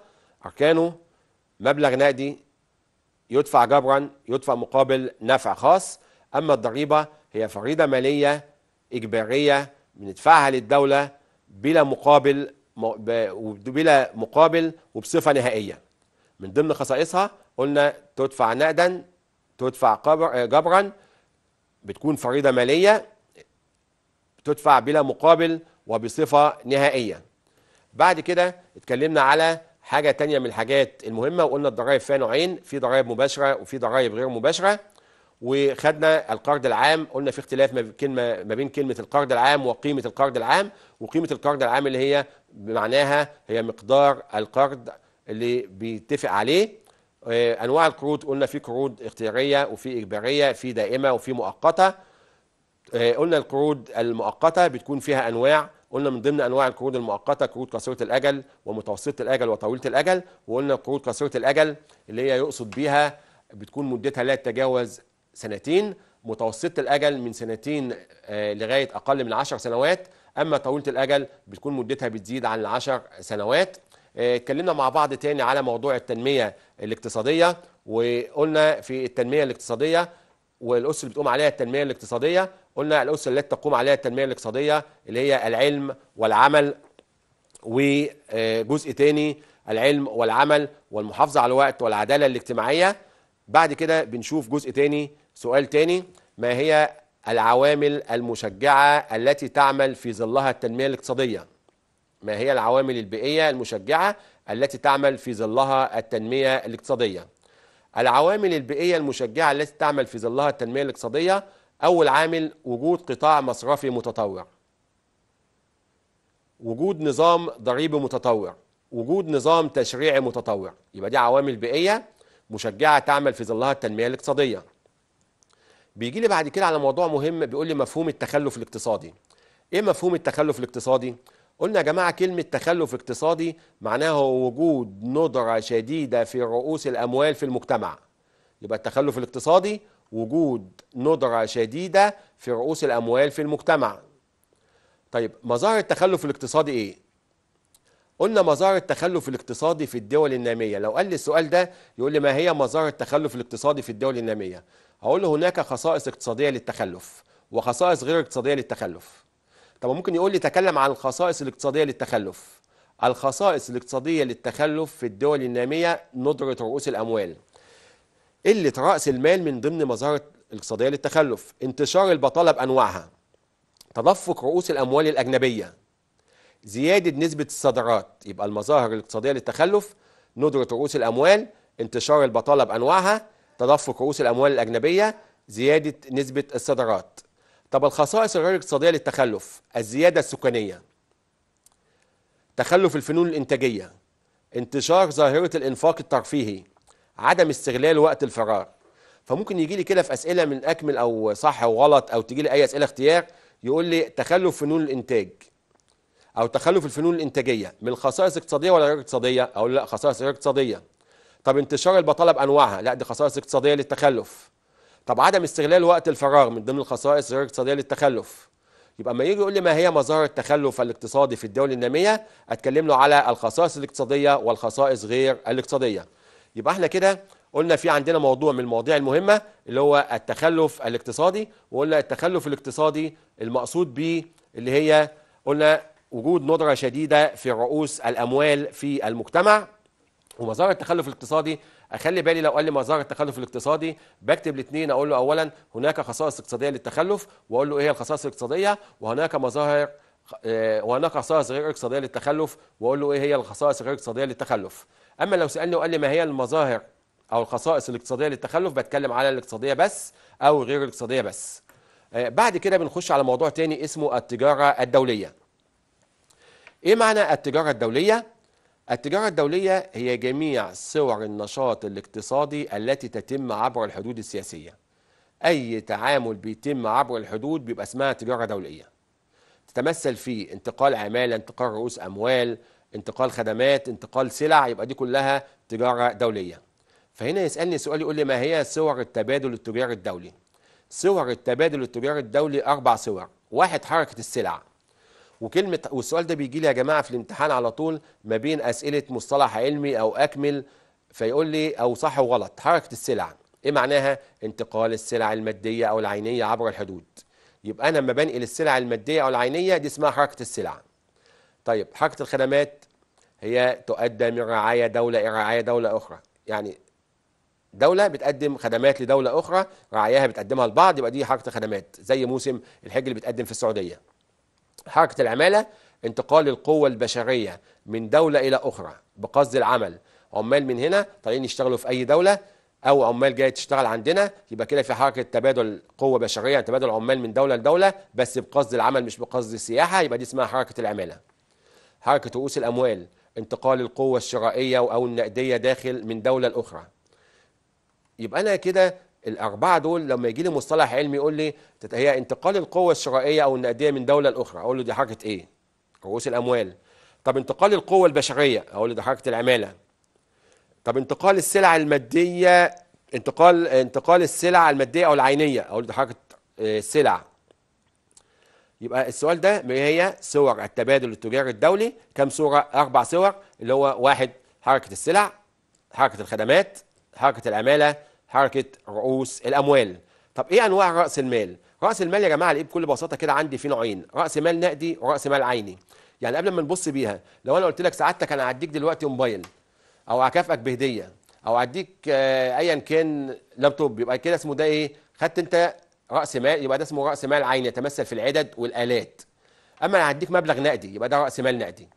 أركانه مبلغ نقدي يدفع جبرا يدفع مقابل نفع خاص أما الضريبة هي فريضة مالية إجبارية بندفعها للدولة بلا مقابل بلا مقابل وبصفة نهائية من ضمن خصائصها قلنا تدفع نقدا تدفع جبرا بتكون فريضة مالية تدفع بلا مقابل وبصفة نهائية بعد كده اتكلمنا على حاجة تانية من الحاجات المهمة وقلنا الضرائب فيها نوعين في ضرائب مباشرة وفي ضرائب غير مباشرة وخدنا القرض العام قلنا في اختلاف ما بين كلمة القرض العام وقيمة القرض العام وقيمة القرض العام اللي هي بمعناها هي مقدار القرض اللي بيتفق عليه آه، أنواع القروض قلنا في قروض اختيارية وفي إجبارية في دائمة وفي مؤقتة آه، قلنا القروض المؤقتة بتكون فيها أنواع قلنا من ضمن انواع القروض المؤقته قروض قصيره الاجل ومتوسطه الاجل وطويله الاجل وقلنا قروض قصيره الاجل اللي هي يقصد بيها بتكون مدتها لا تتجاوز سنتين متوسطة الأجل من سنتين آه، لغاية أقل من 10 سنوات أما طويلة الأجل بتكون مدتها بتزيد عن العشر سنوات آه، اتكلمنا مع بعض تاني على موضوع التنمية الاقتصادية وقلنا في التنمية الاقتصادية والأسس اللي بتقوم عليها التنمية الاقتصادية قلنا الأسس التي تقوم عليها التنمية الاقتصادية اللي هي العلم والعمل وجزء تاني العلم والعمل والمحافظة على الوقت والعدالة الاجتماعية بعد كده بنشوف جزء تاني سؤال تاني ما هي العوامل المشجعة التي تعمل في ظلها التنمية الاقتصادية ما هي العوامل البيئية المشجعة التي تعمل في ظلها التنمية الاقتصادية العوامل البيئية المشجعة التي تعمل في ظلها التنمية الاقتصادية أول عامل وجود قطاع مصرفي متطور وجود نظام ضريبي متطور وجود نظام تشريعي متطور يبقى دي عوامل بيئية مشجعة تعمل في ظلها التنمية الاقتصادية بيجي لي بعد كده على موضوع مهم بيقول لي مفهوم التخلف الاقتصادي ايه مفهوم التخلف الاقتصادي قلنا يا جماعه كلمه تخلف اقتصادي معناها هو وجود ندره شديده في رؤوس الاموال في المجتمع يبقى التخلف الاقتصادي وجود ندره شديده في رؤوس الاموال في المجتمع طيب مظاهر التخلف الاقتصادي ايه قلنا مظاهر التخلف الاقتصادي في الدول الناميه لو قال لي السؤال ده يقول لي ما هي مظاهر التخلف الاقتصادي في الدول الناميه هقول له هناك خصائص اقتصاديه للتخلف وخصائص غير اقتصاديه للتخلف طب ممكن يقول لي تكلم عن الخصائص الاقتصاديه للتخلف الخصائص الاقتصاديه للتخلف في الدول الناميه ندره رؤوس الاموال قله راس المال من ضمن مظاهر الاقتصاديه للتخلف انتشار البطاله بانواعها تدفق رؤوس الاموال الاجنبيه زياده نسبه الصادرات يبقى المظاهر الاقتصاديه للتخلف ندره رؤوس الاموال انتشار البطاله بانواعها تدفق رؤوس الأموال الأجنبية زيادة نسبة الصادرات طب الخصائص الغير اقتصادية للتخلف الزيادة السكانية تخلف الفنون الإنتاجية انتشار ظاهرة الإنفاق الترفيهي عدم استغلال وقت الفراغ فممكن يجي لي كده في أسئلة من أكمل أو صح وغلط أو تجي لي أي أسئلة اختيار يقول لي تخلف فنون الإنتاج أو تخلف الفنون الإنتاجية من خصائص اقتصادية ولا غير اقتصادية أقول لا خصائص غير اقتصادية طب انتشار البطاله بانواعها لا دي خصائص اقتصاديه للتخلف طب عدم استغلال وقت الفراغ من ضمن الخصائص غير الاقتصاديه للتخلف يبقى اما يجي يقول لي ما هي مظاهر التخلف الاقتصادي في الدول الناميه اتكلم له على الخصائص الاقتصاديه والخصائص غير الاقتصاديه يبقى احنا كده قلنا في عندنا موضوع من المواضيع المهمه اللي هو التخلف الاقتصادي وقلنا التخلف الاقتصادي المقصود به اللي هي قلنا وجود ندره شديده في رؤوس الاموال في المجتمع ومظاهر التخلف الاقتصادي اخلي بالي لو قال لي مظاهر التخلف الاقتصادي بكتب الاثنين اقول له اولا هناك خصائص اقتصاديه للتخلف واقول له ايه هي الخصائص الاقتصاديه وهناك مظاهر آه، وهناك خصائص غير اقتصاديه للتخلف واقول له ايه هي الخصائص غير اقتصاديه للتخلف اما لو سالني وقال لي ما هي المظاهر او الخصائص الاقتصاديه للتخلف بتكلم على الاقتصاديه بس او غير الاقتصاديه بس آه، بعد كده بنخش على موضوع تاني اسمه التجاره الدوليه ايه معنى التجاره الدوليه التجارة الدولية هي جميع صور النشاط الاقتصادي التي تتم عبر الحدود السياسية أي تعامل بيتم عبر الحدود بيبقى اسمها تجارة دولية تتمثل في انتقال عمالة انتقال رؤوس أموال انتقال خدمات انتقال سلع يبقى دي كلها تجارة دولية فهنا يسألني سؤال يقول لي ما هي صور التبادل التجاري الدولي صور التبادل التجاري الدولي أربع صور واحد حركة السلع وكلمه والسؤال ده بيجي لي يا جماعه في الامتحان على طول ما بين اسئله مصطلح علمي او اكمل فيقول لي او صح وغلط حركه السلع ايه معناها انتقال السلع الماديه او العينيه عبر الحدود يبقى انا لما بنقل السلع الماديه او العينيه دي اسمها حركه السلع طيب حركه الخدمات هي تؤدى من رعايه دوله الى رعايه دوله اخرى يعني دوله بتقدم خدمات لدوله اخرى رعاياها بتقدمها لبعض يبقى دي حركه خدمات زي موسم الحج اللي بتقدم في السعوديه حركة العمالة انتقال القوة البشرية من دولة إلى أخرى بقصد العمل عمال من هنا طالعين يشتغلوا في أي دولة أو عمال جاي تشتغل عندنا يبقى كده في حركة تبادل قوة بشرية يعني تبادل عمال من دولة لدولة بس بقصد العمل مش بقصد السياحة يبقى دي اسمها حركة العمالة حركة رؤوس الأموال انتقال القوة الشرائية أو النقدية داخل من دولة لأخرى يبقى أنا كده الاربعه دول لما يجي لي مصطلح علمي يقول لي هي انتقال القوه الشرائيه او النقديه من دوله لاخرى اقول له دي حركه ايه رؤوس الاموال طب انتقال القوه البشريه اقول له دي حركه العماله طب انتقال السلع الماديه انتقال انتقال السلع الماديه او العينيه اقول له دي حركه السلع آه، يبقى السؤال ده ما هي صور التبادل التجاري الدولي كم صوره اربع صور اللي هو واحد حركه السلع حركه الخدمات حركه العماله حركه رؤوس الاموال طب ايه انواع راس المال راس المال يا جماعه الايه بكل بساطه كده عندي في نوعين راس مال نقدي وراس مال عيني يعني قبل ما نبص بيها لو انا قلت لك سعادتك انا هديك دلوقتي موبايل او اكافئك بهديه او هديك آه، ايا كان لابتوب يبقى كده اسمه ده ايه خدت انت راس مال يبقى ده اسمه راس مال عيني يتمثل في العدد والالات اما انا هديك مبلغ نقدي يبقى ده راس مال نقدي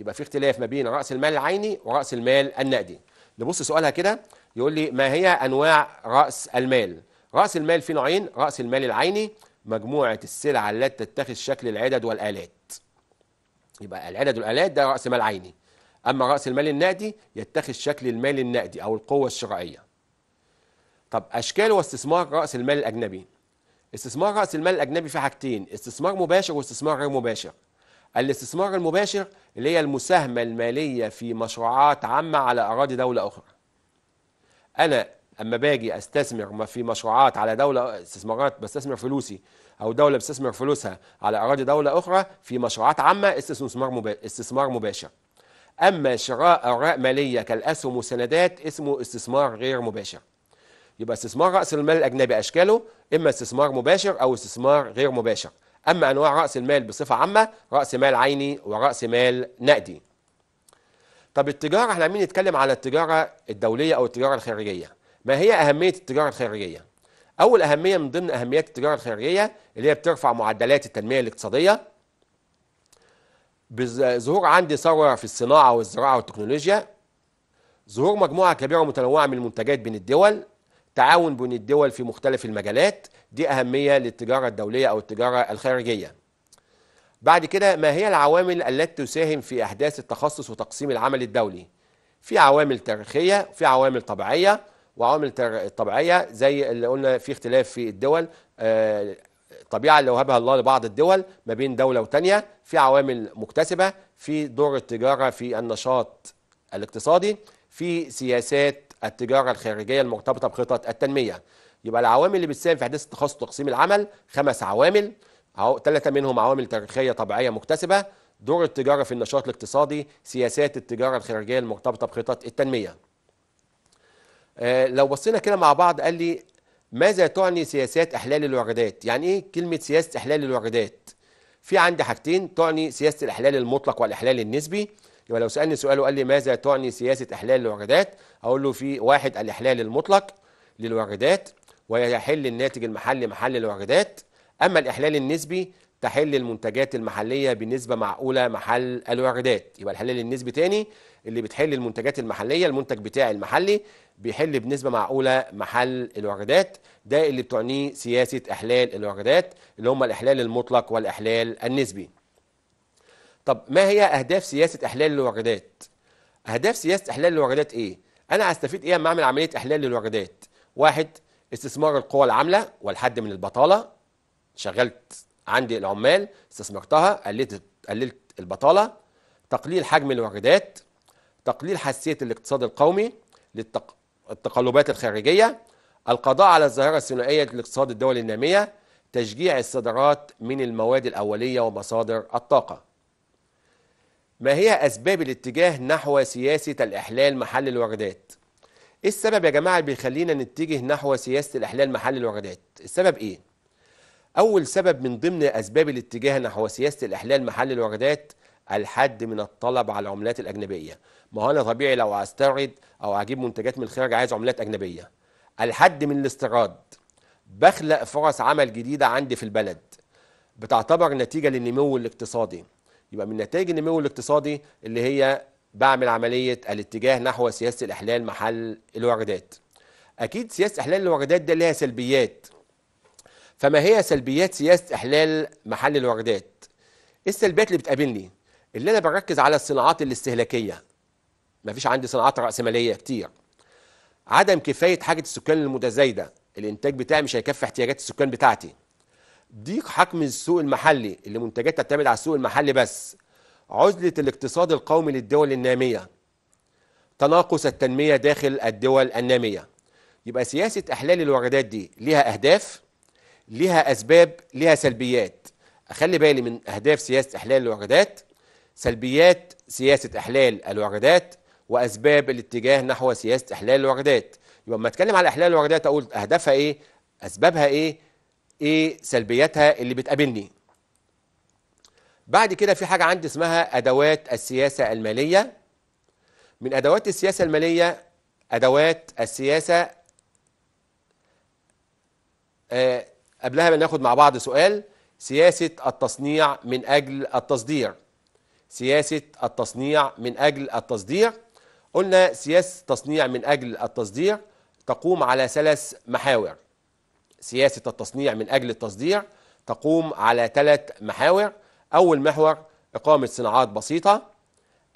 يبقى في اختلاف ما بين راس المال العيني وراس المال النقدي نبص سؤالها كده يقول لي ما هي أنواع رأس المال رأس المال في نوعين رأس المال العيني مجموعة السلع التي تتخذ شكل العدد والآلات يبقى العدد والآلات ده رأس مال عيني أما رأس المال النقدي يتخذ شكل المال النقدي أو القوة الشرائية طب أشكال واستثمار رأس المال الأجنبي استثمار رأس المال الأجنبي في حاجتين استثمار مباشر واستثمار غير مباشر الاستثمار المباشر اللي هي المساهمة المالية في مشروعات عامة على أراضي دولة أخرى انا اما باجي استثمر في مشروعات على دوله استثمارات بستثمر فلوسي او دوله بتستثمر فلوسها على اراضي دوله اخرى في مشروعات عامه استثمار استثمار مباشر اما شراء اوراق ماليه كالاسهم والسندات اسمه استثمار غير مباشر يبقى استثمار راس المال الاجنبي اشكاله اما استثمار مباشر او استثمار غير مباشر اما انواع راس المال بصفه عامه راس مال عيني وراس مال نقدي طب التجارة احنا عمالين نتكلم على التجارة الدولية أو التجارة الخارجية ما هي أهمية التجارة الخارجية؟ أول أهمية من ضمن أهميات التجارة الخارجية اللي هي بترفع معدلات التنمية الاقتصادية ظهور عندي ثورة في الصناعة والزراعة والتكنولوجيا ظهور مجموعة كبيرة ومتنوعة من المنتجات بين الدول تعاون بين الدول في مختلف المجالات دي أهمية للتجارة الدولية أو التجارة الخارجية بعد كده ما هي العوامل التي تساهم في أحداث التخصص وتقسيم العمل الدولي في عوامل تاريخية في عوامل طبيعية وعوامل طبيعية زي اللي قلنا في اختلاف في الدول الطبيعة آه، اللي وهبها الله لبعض الدول ما بين دولة وتانية في عوامل مكتسبة في دور التجارة في النشاط الاقتصادي في سياسات التجارة الخارجية المرتبطة بخطط التنمية يبقى العوامل اللي بتساهم في أحداث التخصص وتقسيم العمل خمس عوامل ثلاثة منهم عوامل تاريخية طبيعية مكتسبة دور التجارة في النشاط الاقتصادي سياسات التجارة الخارجية المرتبطة بخطط التنمية آه، لو بصينا كده مع بعض قال لي ماذا تعني سياسات احلال الواردات يعني ايه كلمه سياسه احلال الواردات في عندي حاجتين تعني سياسه الاحلال المطلق والاحلال النسبي يبقى لو سالني سؤال وقال لي ماذا تعني سياسه احلال الواردات اقول له في واحد الاحلال المطلق للواردات ويحل الناتج المحلي محل الواردات أما الإحلال النسبي تحل المنتجات المحلية بنسبة معقولة محل الواردات يبقى الحلال النسبي تاني اللي بتحل المنتجات المحلية المنتج بتاعي المحلي بيحل بنسبة معقولة محل الواردات ده اللي بتعنيه سياسة إحلال الواردات اللي هم الإحلال المطلق والإحلال النسبي طب ما هي أهداف سياسة إحلال الواردات؟ أهداف سياسة إحلال الواردات إيه؟ أنا هستفيد إيه لما أعمل عملية إحلال للواردات؟ واحد استثمار القوى العاملة والحد من البطالة شغلت عندي العمال استثمرتها قللت قللت البطاله تقليل حجم الواردات تقليل حساسيه الاقتصاد القومي للتقلبات الخارجيه القضاء على الظاهره الثنائيه للاقتصاد الدولي الناميه تشجيع الصادرات من المواد الاوليه ومصادر الطاقه ما هي اسباب الاتجاه نحو سياسه الاحلال محل الواردات ايه السبب يا جماعه اللي بيخلينا نتجه نحو سياسه الاحلال محل الواردات السبب ايه أول سبب من ضمن أسباب الاتجاه نحو سياسة الإحلال محل الواردات الحد من الطلب على العملات الأجنبية ما هو أنا طبيعي لو أستورد أو أجيب منتجات من الخارج عايز عملات أجنبية الحد من الاستيراد بخلق فرص عمل جديدة عندي في البلد بتعتبر نتيجة للنمو الاقتصادي يبقى من نتائج النمو الاقتصادي اللي هي بعمل عملية الاتجاه نحو سياسة الإحلال محل الواردات أكيد سياسة إحلال الواردات ده لها سلبيات فما هي سلبيات سياسه احلال محل ايه السلبيات اللي بتقابلني اللي انا بركز على الصناعات الاستهلاكيه مفيش عندي صناعات راسماليه كتير عدم كفايه حاجه السكان المتزايده الانتاج بتاعي مش هيكفي احتياجات السكان بتاعتي ضيق حجم السوق المحلي اللي منتجات تعتمد على السوق المحلي بس عزله الاقتصاد القومي للدول الناميه تناقص التنميه داخل الدول الناميه يبقى سياسه احلال الواردات دي ليها اهداف ليها اسباب ليها سلبيات اخلي بالي من اهداف سياسه احلال الواردات سلبيات سياسه احلال الواردات واسباب الاتجاه نحو سياسه احلال الواردات يبقى لما اتكلم على احلال الواردات اقول اهدافها ايه اسبابها ايه ايه سلبياتها اللي بتقابلني بعد كده في حاجه عندي اسمها ادوات السياسه الماليه من ادوات السياسه الماليه ادوات السياسه آه، قبلها بناخد مع بعض سؤال سياسة التصنيع من أجل التصدير سياسة التصنيع من أجل التصدير قلنا سياسة التصنيع من أجل التصدير تقوم على ثلاث محاور سياسة التصنيع من أجل التصدير تقوم على ثلاث محاور أول محور إقامة صناعات بسيطة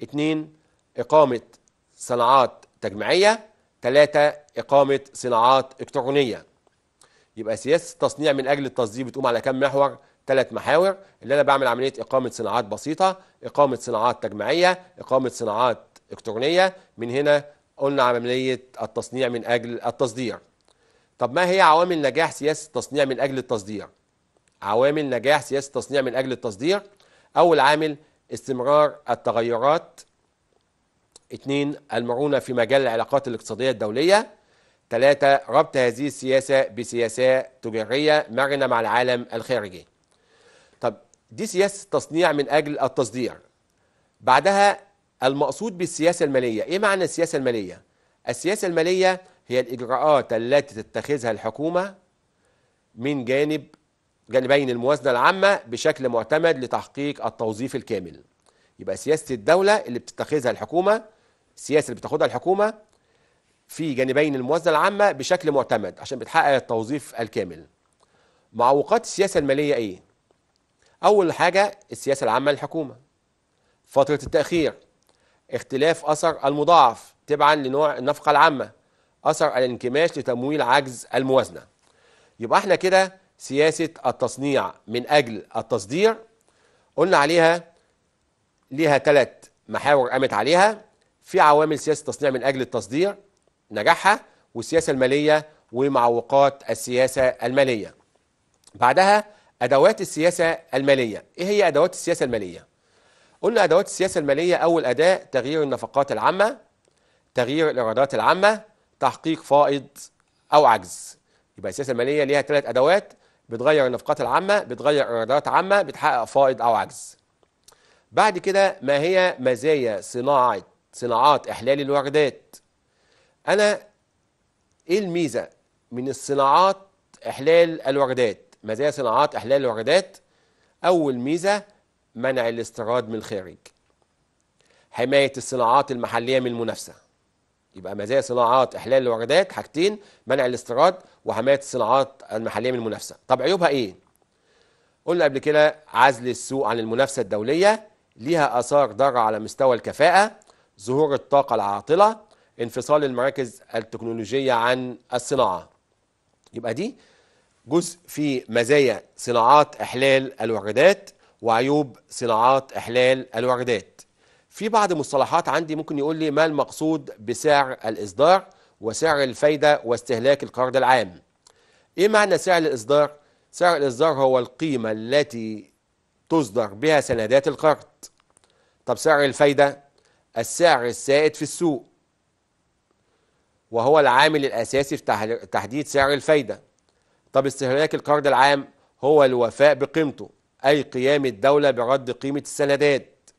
اثنين إقامة صناعات تجميعية ثلاثة إقامة صناعات إلكترونية يبقى سياسه التصنيع من اجل التصدير بتقوم على كم محور ثلاث محاور اللي انا بعمل عمليه اقامه صناعات بسيطه اقامه صناعات تجميعيه اقامه صناعات الكترونيه من هنا قلنا عمليه التصنيع من اجل التصدير طب ما هي عوامل نجاح سياسه التصنيع من اجل التصدير عوامل نجاح سياسه التصنيع من اجل التصدير اول عامل استمرار التغيرات اثنين المرونه في مجال العلاقات الاقتصاديه الدوليه ثلاثة ربط هذه السياسة بسياسة تجارية مرنة مع العالم الخارجي طب دي سياسة تصنيع من أجل التصدير بعدها المقصود بالسياسة المالية إيه معنى السياسة المالية؟ السياسة المالية هي الإجراءات التي تتخذها الحكومة من جانب جانبين الموازنة العامة بشكل معتمد لتحقيق التوظيف الكامل يبقى سياسة الدولة اللي بتتخذها الحكومة السياسة اللي بتاخدها الحكومة في جانبين الموازنة العامة بشكل معتمد عشان بتحقق التوظيف الكامل معوقات السياسة المالية ايه؟ أول حاجة السياسة العامة للحكومة فترة التأخير اختلاف أثر المضاعف تبعا لنوع النفقة العامة أثر الانكماش لتمويل عجز الموازنة يبقى احنا كده سياسة التصنيع من أجل التصدير قلنا عليها ليها ثلاث محاور قامت عليها في عوامل سياسة التصنيع من أجل التصدير نجاحها والسياسة المالية ومعوقات السياسة المالية بعدها أدوات السياسة المالية إيه هي أدوات السياسة المالية؟ قلنا أدوات السياسة المالية أول أداة تغيير النفقات العامة تغيير الإيرادات العامة تحقيق فائض أو عجز يبقى السياسة المالية ليها ثلاث أدوات بتغير النفقات العامة بتغير إيرادات عامة بتحقق فائض أو عجز بعد كده ما هي مزايا صناعة صناعات إحلال الواردات انا ايه الميزه من الصناعات احلال الوردات مزايا صناعات احلال الوردات اول ميزه منع الاستيراد من الخارج حمايه الصناعات المحليه من المنافسه يبقى مزايا صناعات احلال الوردات حاجتين منع الاستيراد وحمايه الصناعات المحليه من المنافسه طب عيوبها ايه قلنا قبل كده عزل السوق عن المنافسه الدوليه ليها اثار ضاره على مستوى الكفاءه ظهور الطاقه العاطله انفصال المراكز التكنولوجية عن الصناعة يبقى دي جزء في مزايا صناعات إحلال الواردات وعيوب صناعات إحلال الواردات في بعض مصطلحات عندي ممكن يقول لي ما المقصود بسعر الإصدار وسعر الفايدة واستهلاك القرض العام إيه معنى سعر الإصدار؟ سعر الإصدار هو القيمة التي تصدر بها سندات القرض طب سعر الفايدة السعر السائد في السوق وهو العامل الأساسي في تحديد سعر الفايدة طب استهلاك القرض العام هو الوفاء بقيمته أي قيام الدولة برد قيمة السندات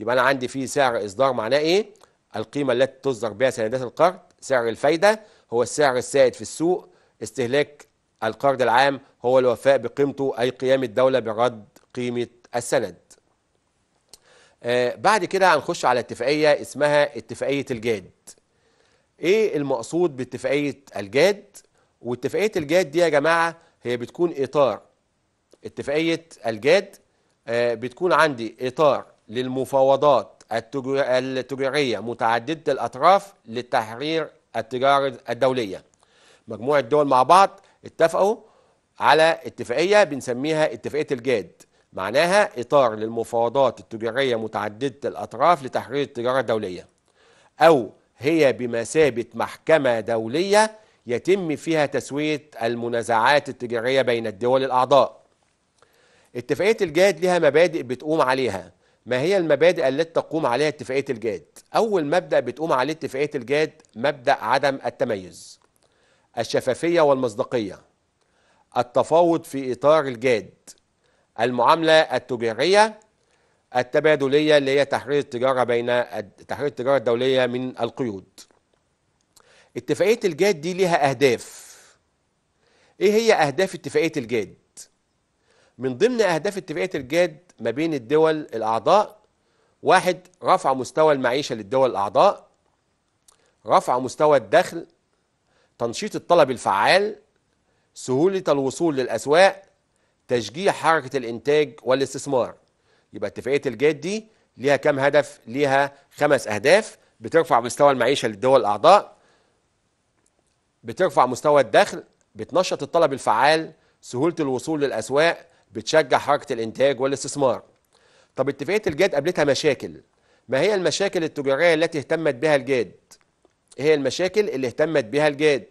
يبقى أنا عندي فيه سعر إصدار معناه إيه؟ القيمة التي تصدر بها سندات القرض سعر الفايدة هو السعر السائد في السوق استهلاك القرض العام هو الوفاء بقيمته أي قيام الدولة برد قيمة السند آه بعد كده هنخش على اتفاقية اسمها اتفاقية الجاد ايه المقصود باتفاقيه الجاد واتفاقيه الجاد دي يا جماعه هي بتكون اطار اتفاقيه الجاد آه، بتكون عندي اطار للمفاوضات التجاريه متعدده الاطراف لتحرير التجاره الدوليه مجموعه دول مع بعض اتفقوا على اتفاقيه بنسميها اتفاقيه الجاد معناها اطار للمفاوضات التجاريه متعدده الاطراف لتحرير التجاره الدوليه او هي بمثابة محكمة دولية يتم فيها تسوية المنازعات التجارية بين الدول الأعضاء اتفاقية الجاد لها مبادئ بتقوم عليها ما هي المبادئ التي تقوم عليها اتفاقية الجاد؟ أول مبدأ بتقوم عليه اتفاقية الجاد مبدأ عدم التميز الشفافية والمصداقية التفاوض في إطار الجاد المعاملة التجارية التبادليه اللي هي تحرير التجاره بين تحرير التجاره الدوليه من القيود. اتفاقيه الجاد دي ليها اهداف. ايه هي اهداف اتفاقيه الجاد؟ من ضمن اهداف اتفاقيه الجاد ما بين الدول الاعضاء واحد رفع مستوى المعيشه للدول الاعضاء رفع مستوى الدخل تنشيط الطلب الفعال سهوله الوصول للاسواق تشجيع حركه الانتاج والاستثمار يبقى اتفاقيه الجاد دي ليها كام هدف ليها خمس اهداف بترفع مستوى المعيشه للدول الاعضاء بترفع مستوى الدخل بتنشط الطلب الفعال سهوله الوصول للاسواق بتشجع حركه الانتاج والاستثمار طب اتفاقيه الجاد قابلتها مشاكل ما هي المشاكل التجاريه التي اهتمت بها الجاد هي المشاكل اللي اهتمت بها الجاد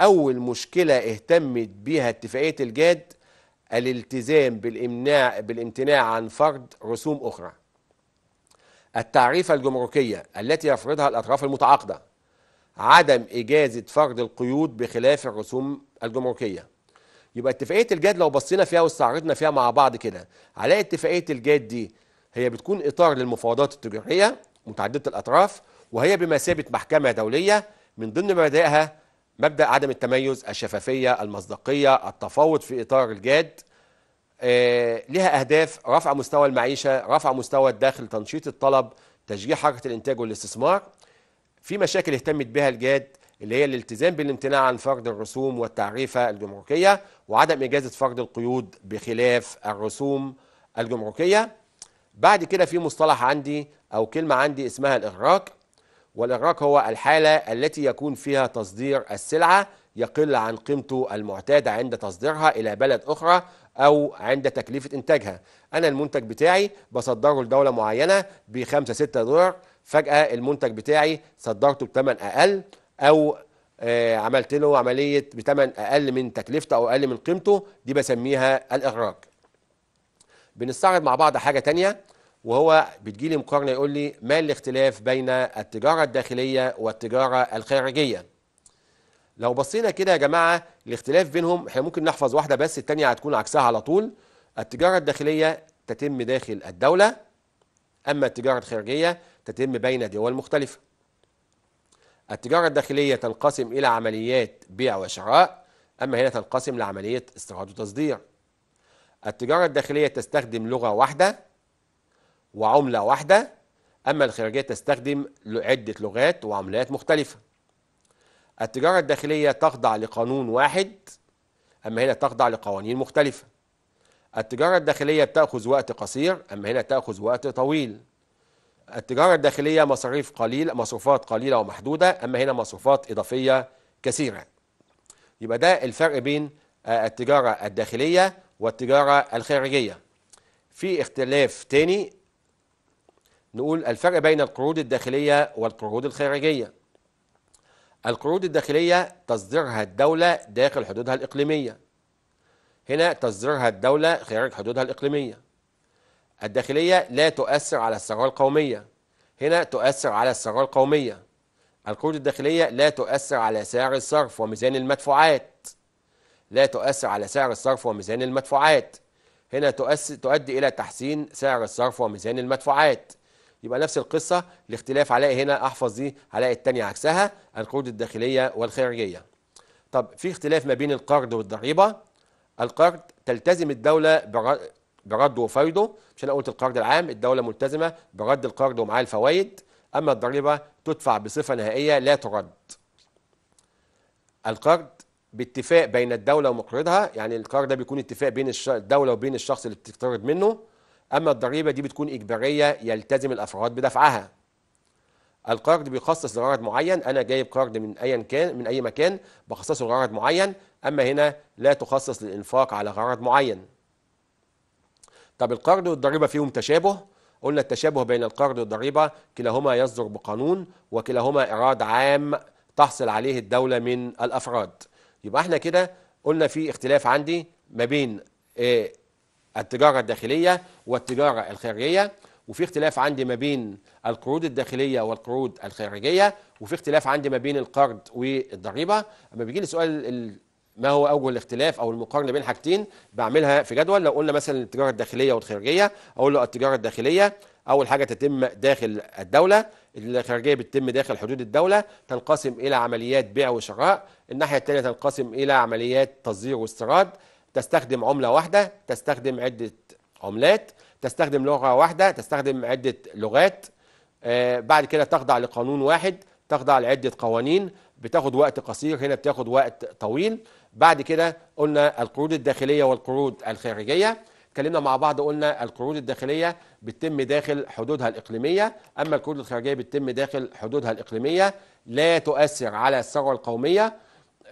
اول مشكله اهتمت بها اتفاقيه الجاد الالتزام بالامناع بالامتناع عن فرض رسوم اخرى التعريفة الجمركية التي يفرضها الأطراف المتعاقدة عدم إجازة فرض القيود بخلاف الرسوم الجمركية يبقى اتفاقية الجاد لو بصينا فيها واستعرضنا فيها مع بعض كده على اتفاقية الجاد دي هي بتكون إطار للمفاوضات التجارية متعددة الأطراف وهي بمثابة محكمة دولية من ضمن مبادئها مبدا عدم التميز الشفافيه المصداقيه التفاوض في اطار الجاد آه، لها اهداف رفع مستوى المعيشه رفع مستوى الدخل تنشيط الطلب تشجيع حركه الانتاج والاستثمار في مشاكل اهتمت بها الجاد اللي هي الالتزام بالامتناع عن فرض الرسوم والتعريفه الجمركيه وعدم اجازه فرض القيود بخلاف الرسوم الجمركيه بعد كده في مصطلح عندي او كلمه عندي اسمها الاغراق والإغراق هو الحالة التي يكون فيها تصدير السلعة يقل عن قيمته المعتادة عند تصديرها إلى بلد أخرى أو عند تكلفة إنتاجها أنا المنتج بتاعي بصدره لدولة معينة بخمسة ستة دولار فجأة المنتج بتاعي صدرته بثمن أقل أو آه، عملت له عملية بثمن أقل من تكلفته أو أقل من قيمته دي بسميها الإغراق بنستعرض مع بعض حاجة تانية وهو بتجيلي مقارنه يقول لي ما الاختلاف بين التجاره الداخليه والتجاره الخارجيه لو بصينا كده يا جماعه الاختلاف بينهم احنا ممكن نحفظ واحده بس الثانيه هتكون عكسها على طول التجاره الداخليه تتم داخل الدوله اما التجاره الخارجيه تتم بين دول مختلفه التجاره الداخليه تنقسم الى عمليات بيع وشراء اما هنا تنقسم لعمليه استيراد وتصدير التجاره الداخليه تستخدم لغه واحده وعملة واحدة أما الخارجية تستخدم عدة لغات وعملات مختلفة التجارة الداخلية تخضع لقانون واحد أما هنا تخضع لقوانين مختلفة التجارة الداخلية بتأخذ وقت قصير أما هنا تأخذ وقت طويل التجارة الداخلية مصاريف قليل مصروفات قليلة ومحدودة أما هنا مصروفات إضافية كثيرة يبقى ده الفرق بين آه، التجارة الداخلية والتجارة الخارجية في اختلاف تاني نقول الفرق بين القروض الداخلية والقروض الخارجية القروض الداخلية تصدرها الدولة داخل حدودها الإقليمية هنا تصدرها الدولة خارج حدودها الإقليمية الداخلية لا تؤثر على الثروة القومية هنا تؤثر على الثروة القومية القروض الداخلية لا تؤثر على سعر الصرف وميزان المدفوعات لا تؤثر على سعر الصرف وميزان المدفوعات هنا تؤدي إلى تحسين سعر الصرف وميزان المدفوعات يبقى نفس القصة الاختلاف هلاقي هنا أحفظ دي هلاقي التانية عكسها القروض الداخلية والخارجية طب في اختلاف ما بين القرض والضريبة القرض تلتزم الدولة برده وفايده مش أنا قلت القرض العام الدولة ملتزمة برد القرض ومعاه الفوائد أما الضريبة تدفع بصفة نهائية لا ترد القرض باتفاق بين الدولة ومقرضها يعني القرض ده بيكون اتفاق بين الدولة وبين الشخص اللي بتقترض منه أما الضريبة دي بتكون إجبارية يلتزم الأفراد بدفعها القرض بيخصص لغرض معين انا جايب قرض من ايا كان من اي مكان بخصصه لغرض معين اما هنا لا تخصص للانفاق على غرض معين طب القرض والضريبه فيهم تشابه قلنا التشابه بين القرض والضريبه كلاهما يصدر بقانون وكلاهما ايراد عام تحصل عليه الدوله من الافراد يبقى احنا كده قلنا في اختلاف عندي ما بين آه، التجارة الداخلية والتجارة الخارجية وفي اختلاف عندي ما بين القروض الداخلية والقروض الخارجية وفي اختلاف عندي ما بين القرض والضريبة أما بيجي لي سؤال ما هو أوجه الاختلاف أو المقارنة بين حاجتين بعملها في جدول لو قلنا مثلا التجارة الداخلية والخارجية أقول له التجارة الداخلية أول حاجة تتم داخل الدولة الخارجية بتتم داخل حدود الدولة تنقسم إلى عمليات بيع وشراء الناحية الثانية تنقسم إلى عمليات تصدير واستيراد تستخدم عملة واحدة تستخدم عدة عملات تستخدم لغة واحدة تستخدم عدة لغات آه، بعد كده تخضع لقانون واحد تخضع لعدة قوانين بتاخد وقت قصير هنا بتاخد وقت طويل بعد كده قلنا القروض الداخلية والقروض الخارجية اتكلمنا مع بعض قلنا القروض الداخلية بتتم داخل حدودها الإقليمية أما القروض الخارجية بتتم داخل حدودها الإقليمية لا تؤثر على الثروة القومية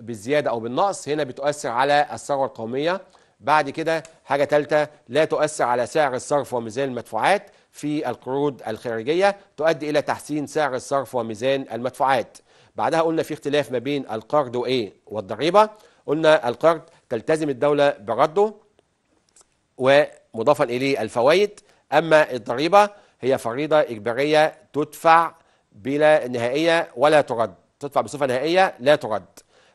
بالزيادة أو بالنقص هنا بتؤثر على الثروة القومية بعد كده حاجة ثالثة لا تؤثر على سعر الصرف وميزان المدفوعات في القروض الخارجية تؤدي إلى تحسين سعر الصرف وميزان المدفوعات بعدها قلنا في اختلاف ما بين القرض وإيه والضريبة قلنا القرض تلتزم الدولة برده ومضافا إليه الفوائد أما الضريبة هي فريضة إجبارية تدفع بلا نهائية ولا ترد تدفع بصفة نهائية لا ترد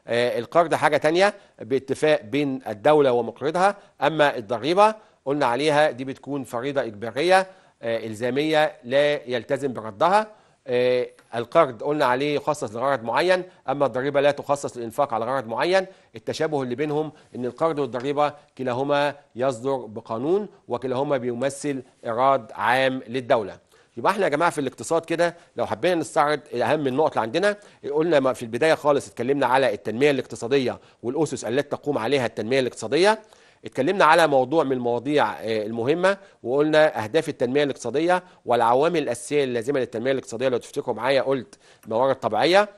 آه، القرض حاجة تانية باتفاق بين الدولة ومقرضها أما الضريبة قلنا عليها دي بتكون فريضة إجبارية آه، إلزامية لا يلتزم بردها آه، القرض قلنا عليه يخصص لغرض معين اما الضريبه لا تخصص للانفاق على غرض معين التشابه اللي بينهم ان القرض والضريبه كلاهما يصدر بقانون وكلاهما بيمثل ايراد عام للدوله يبقى احنا يا جماعه في الاقتصاد كده لو حبينا نستعرض اهم النقط اللي عندنا قلنا في البدايه خالص اتكلمنا على التنميه الاقتصاديه والاسس التي تقوم عليها التنميه الاقتصاديه اتكلمنا على موضوع من المواضيع آه، المهمة وقلنا أهداف التنمية الاقتصادية والعوامل الأساسية اللازمة للتنمية الاقتصادية لو تفتكروا معايا قلت موارد طبيعية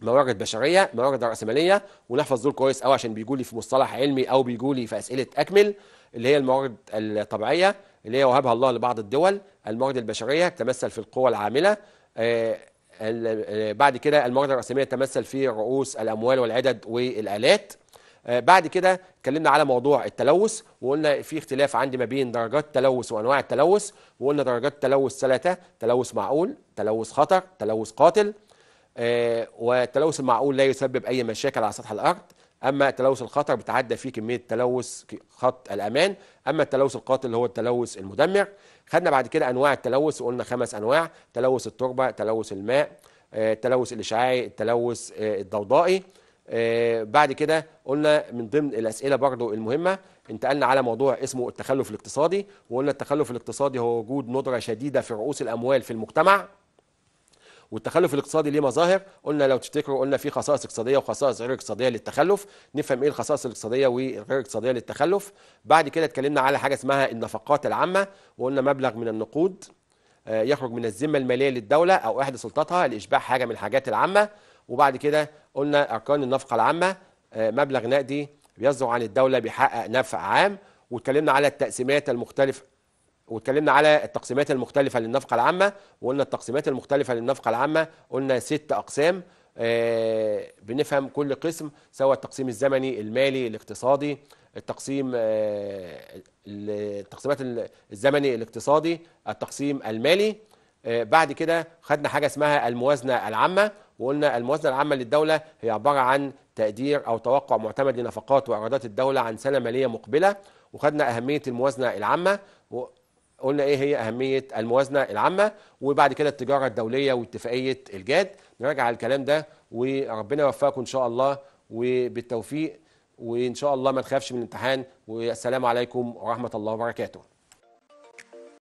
موارد بشريه موارد راسماليه ونحفظ دول كويس قوي عشان بيجولي في مصطلح علمي او بيجولي في اسئله اكمل اللي هي الموارد الطبيعيه اللي هي وهبها الله لبعض الدول الموارد البشرية تمثل في القوى العاملة آه، آه، بعد كده الموارد الرسمية تمثل في رؤوس الأموال والعدد والآلات آه، بعد كده اتكلمنا على موضوع التلوث وقلنا في اختلاف عندي ما بين درجات التلوث وانواع التلوث وقلنا درجات التلوث ثلاثه تلوث معقول تلوث خطر تلوث قاتل آه، والتلوث المعقول لا يسبب اي مشاكل على سطح الارض اما التلوث الخطر بتعدى فيه كميه تلوث خط الامان اما التلوث القاتل اللي هو التلوث المدمر خدنا بعد كده انواع التلوث وقلنا خمس انواع تلوث التربه تلوث الماء التلوث آه، الاشعاعي التلوث آه، الضوضائي بعد كده قلنا من ضمن الاسئله برضو المهمه انتقلنا على موضوع اسمه التخلف الاقتصادي وقلنا التخلف الاقتصادي هو وجود ندره شديده في رؤوس الاموال في المجتمع والتخلف الاقتصادي ليه مظاهر قلنا لو تفتكروا قلنا في خصائص اقتصاديه وخصائص غير اقتصاديه للتخلف نفهم ايه الخصائص الاقتصاديه والغير اقتصاديه للتخلف بعد كده اتكلمنا على حاجه اسمها النفقات العامه وقلنا مبلغ من النقود آه، يخرج من الذمه الماليه للدوله او احدى سلطاتها لاشباع حاجه من الحاجات العامه وبعد كده قلنا اركان النفقه العامه آه، مبلغ نقدي بيصدر عن الدوله بيحقق نفع عام واتكلمنا على التقسيمات المختلفه واتكلمنا على التقسيمات المختلفة للنفقة العامة وقلنا التقسيمات المختلفة للنفقة العامة قلنا ست أقسام آه، بنفهم كل قسم سواء التقسيم الزمني المالي الاقتصادي التقسيم آه، التقسيمات الزمني الاقتصادي التقسيم المالي آه، بعد كده خدنا حاجة اسمها الموازنة العامة وقلنا الموازنة العامة للدولة هي عبارة عن تقدير أو توقع معتمد لنفقات وإيرادات الدولة عن سنة مالية مقبلة وخدنا أهمية الموازنة العامة قلنا ايه هي اهميه الموازنه العامه وبعد كده التجاره الدوليه واتفاقيه الجاد نراجع على الكلام ده وربنا يوفقكم ان شاء الله وبالتوفيق وان شاء الله ما تخافش من الامتحان والسلام عليكم ورحمه الله وبركاته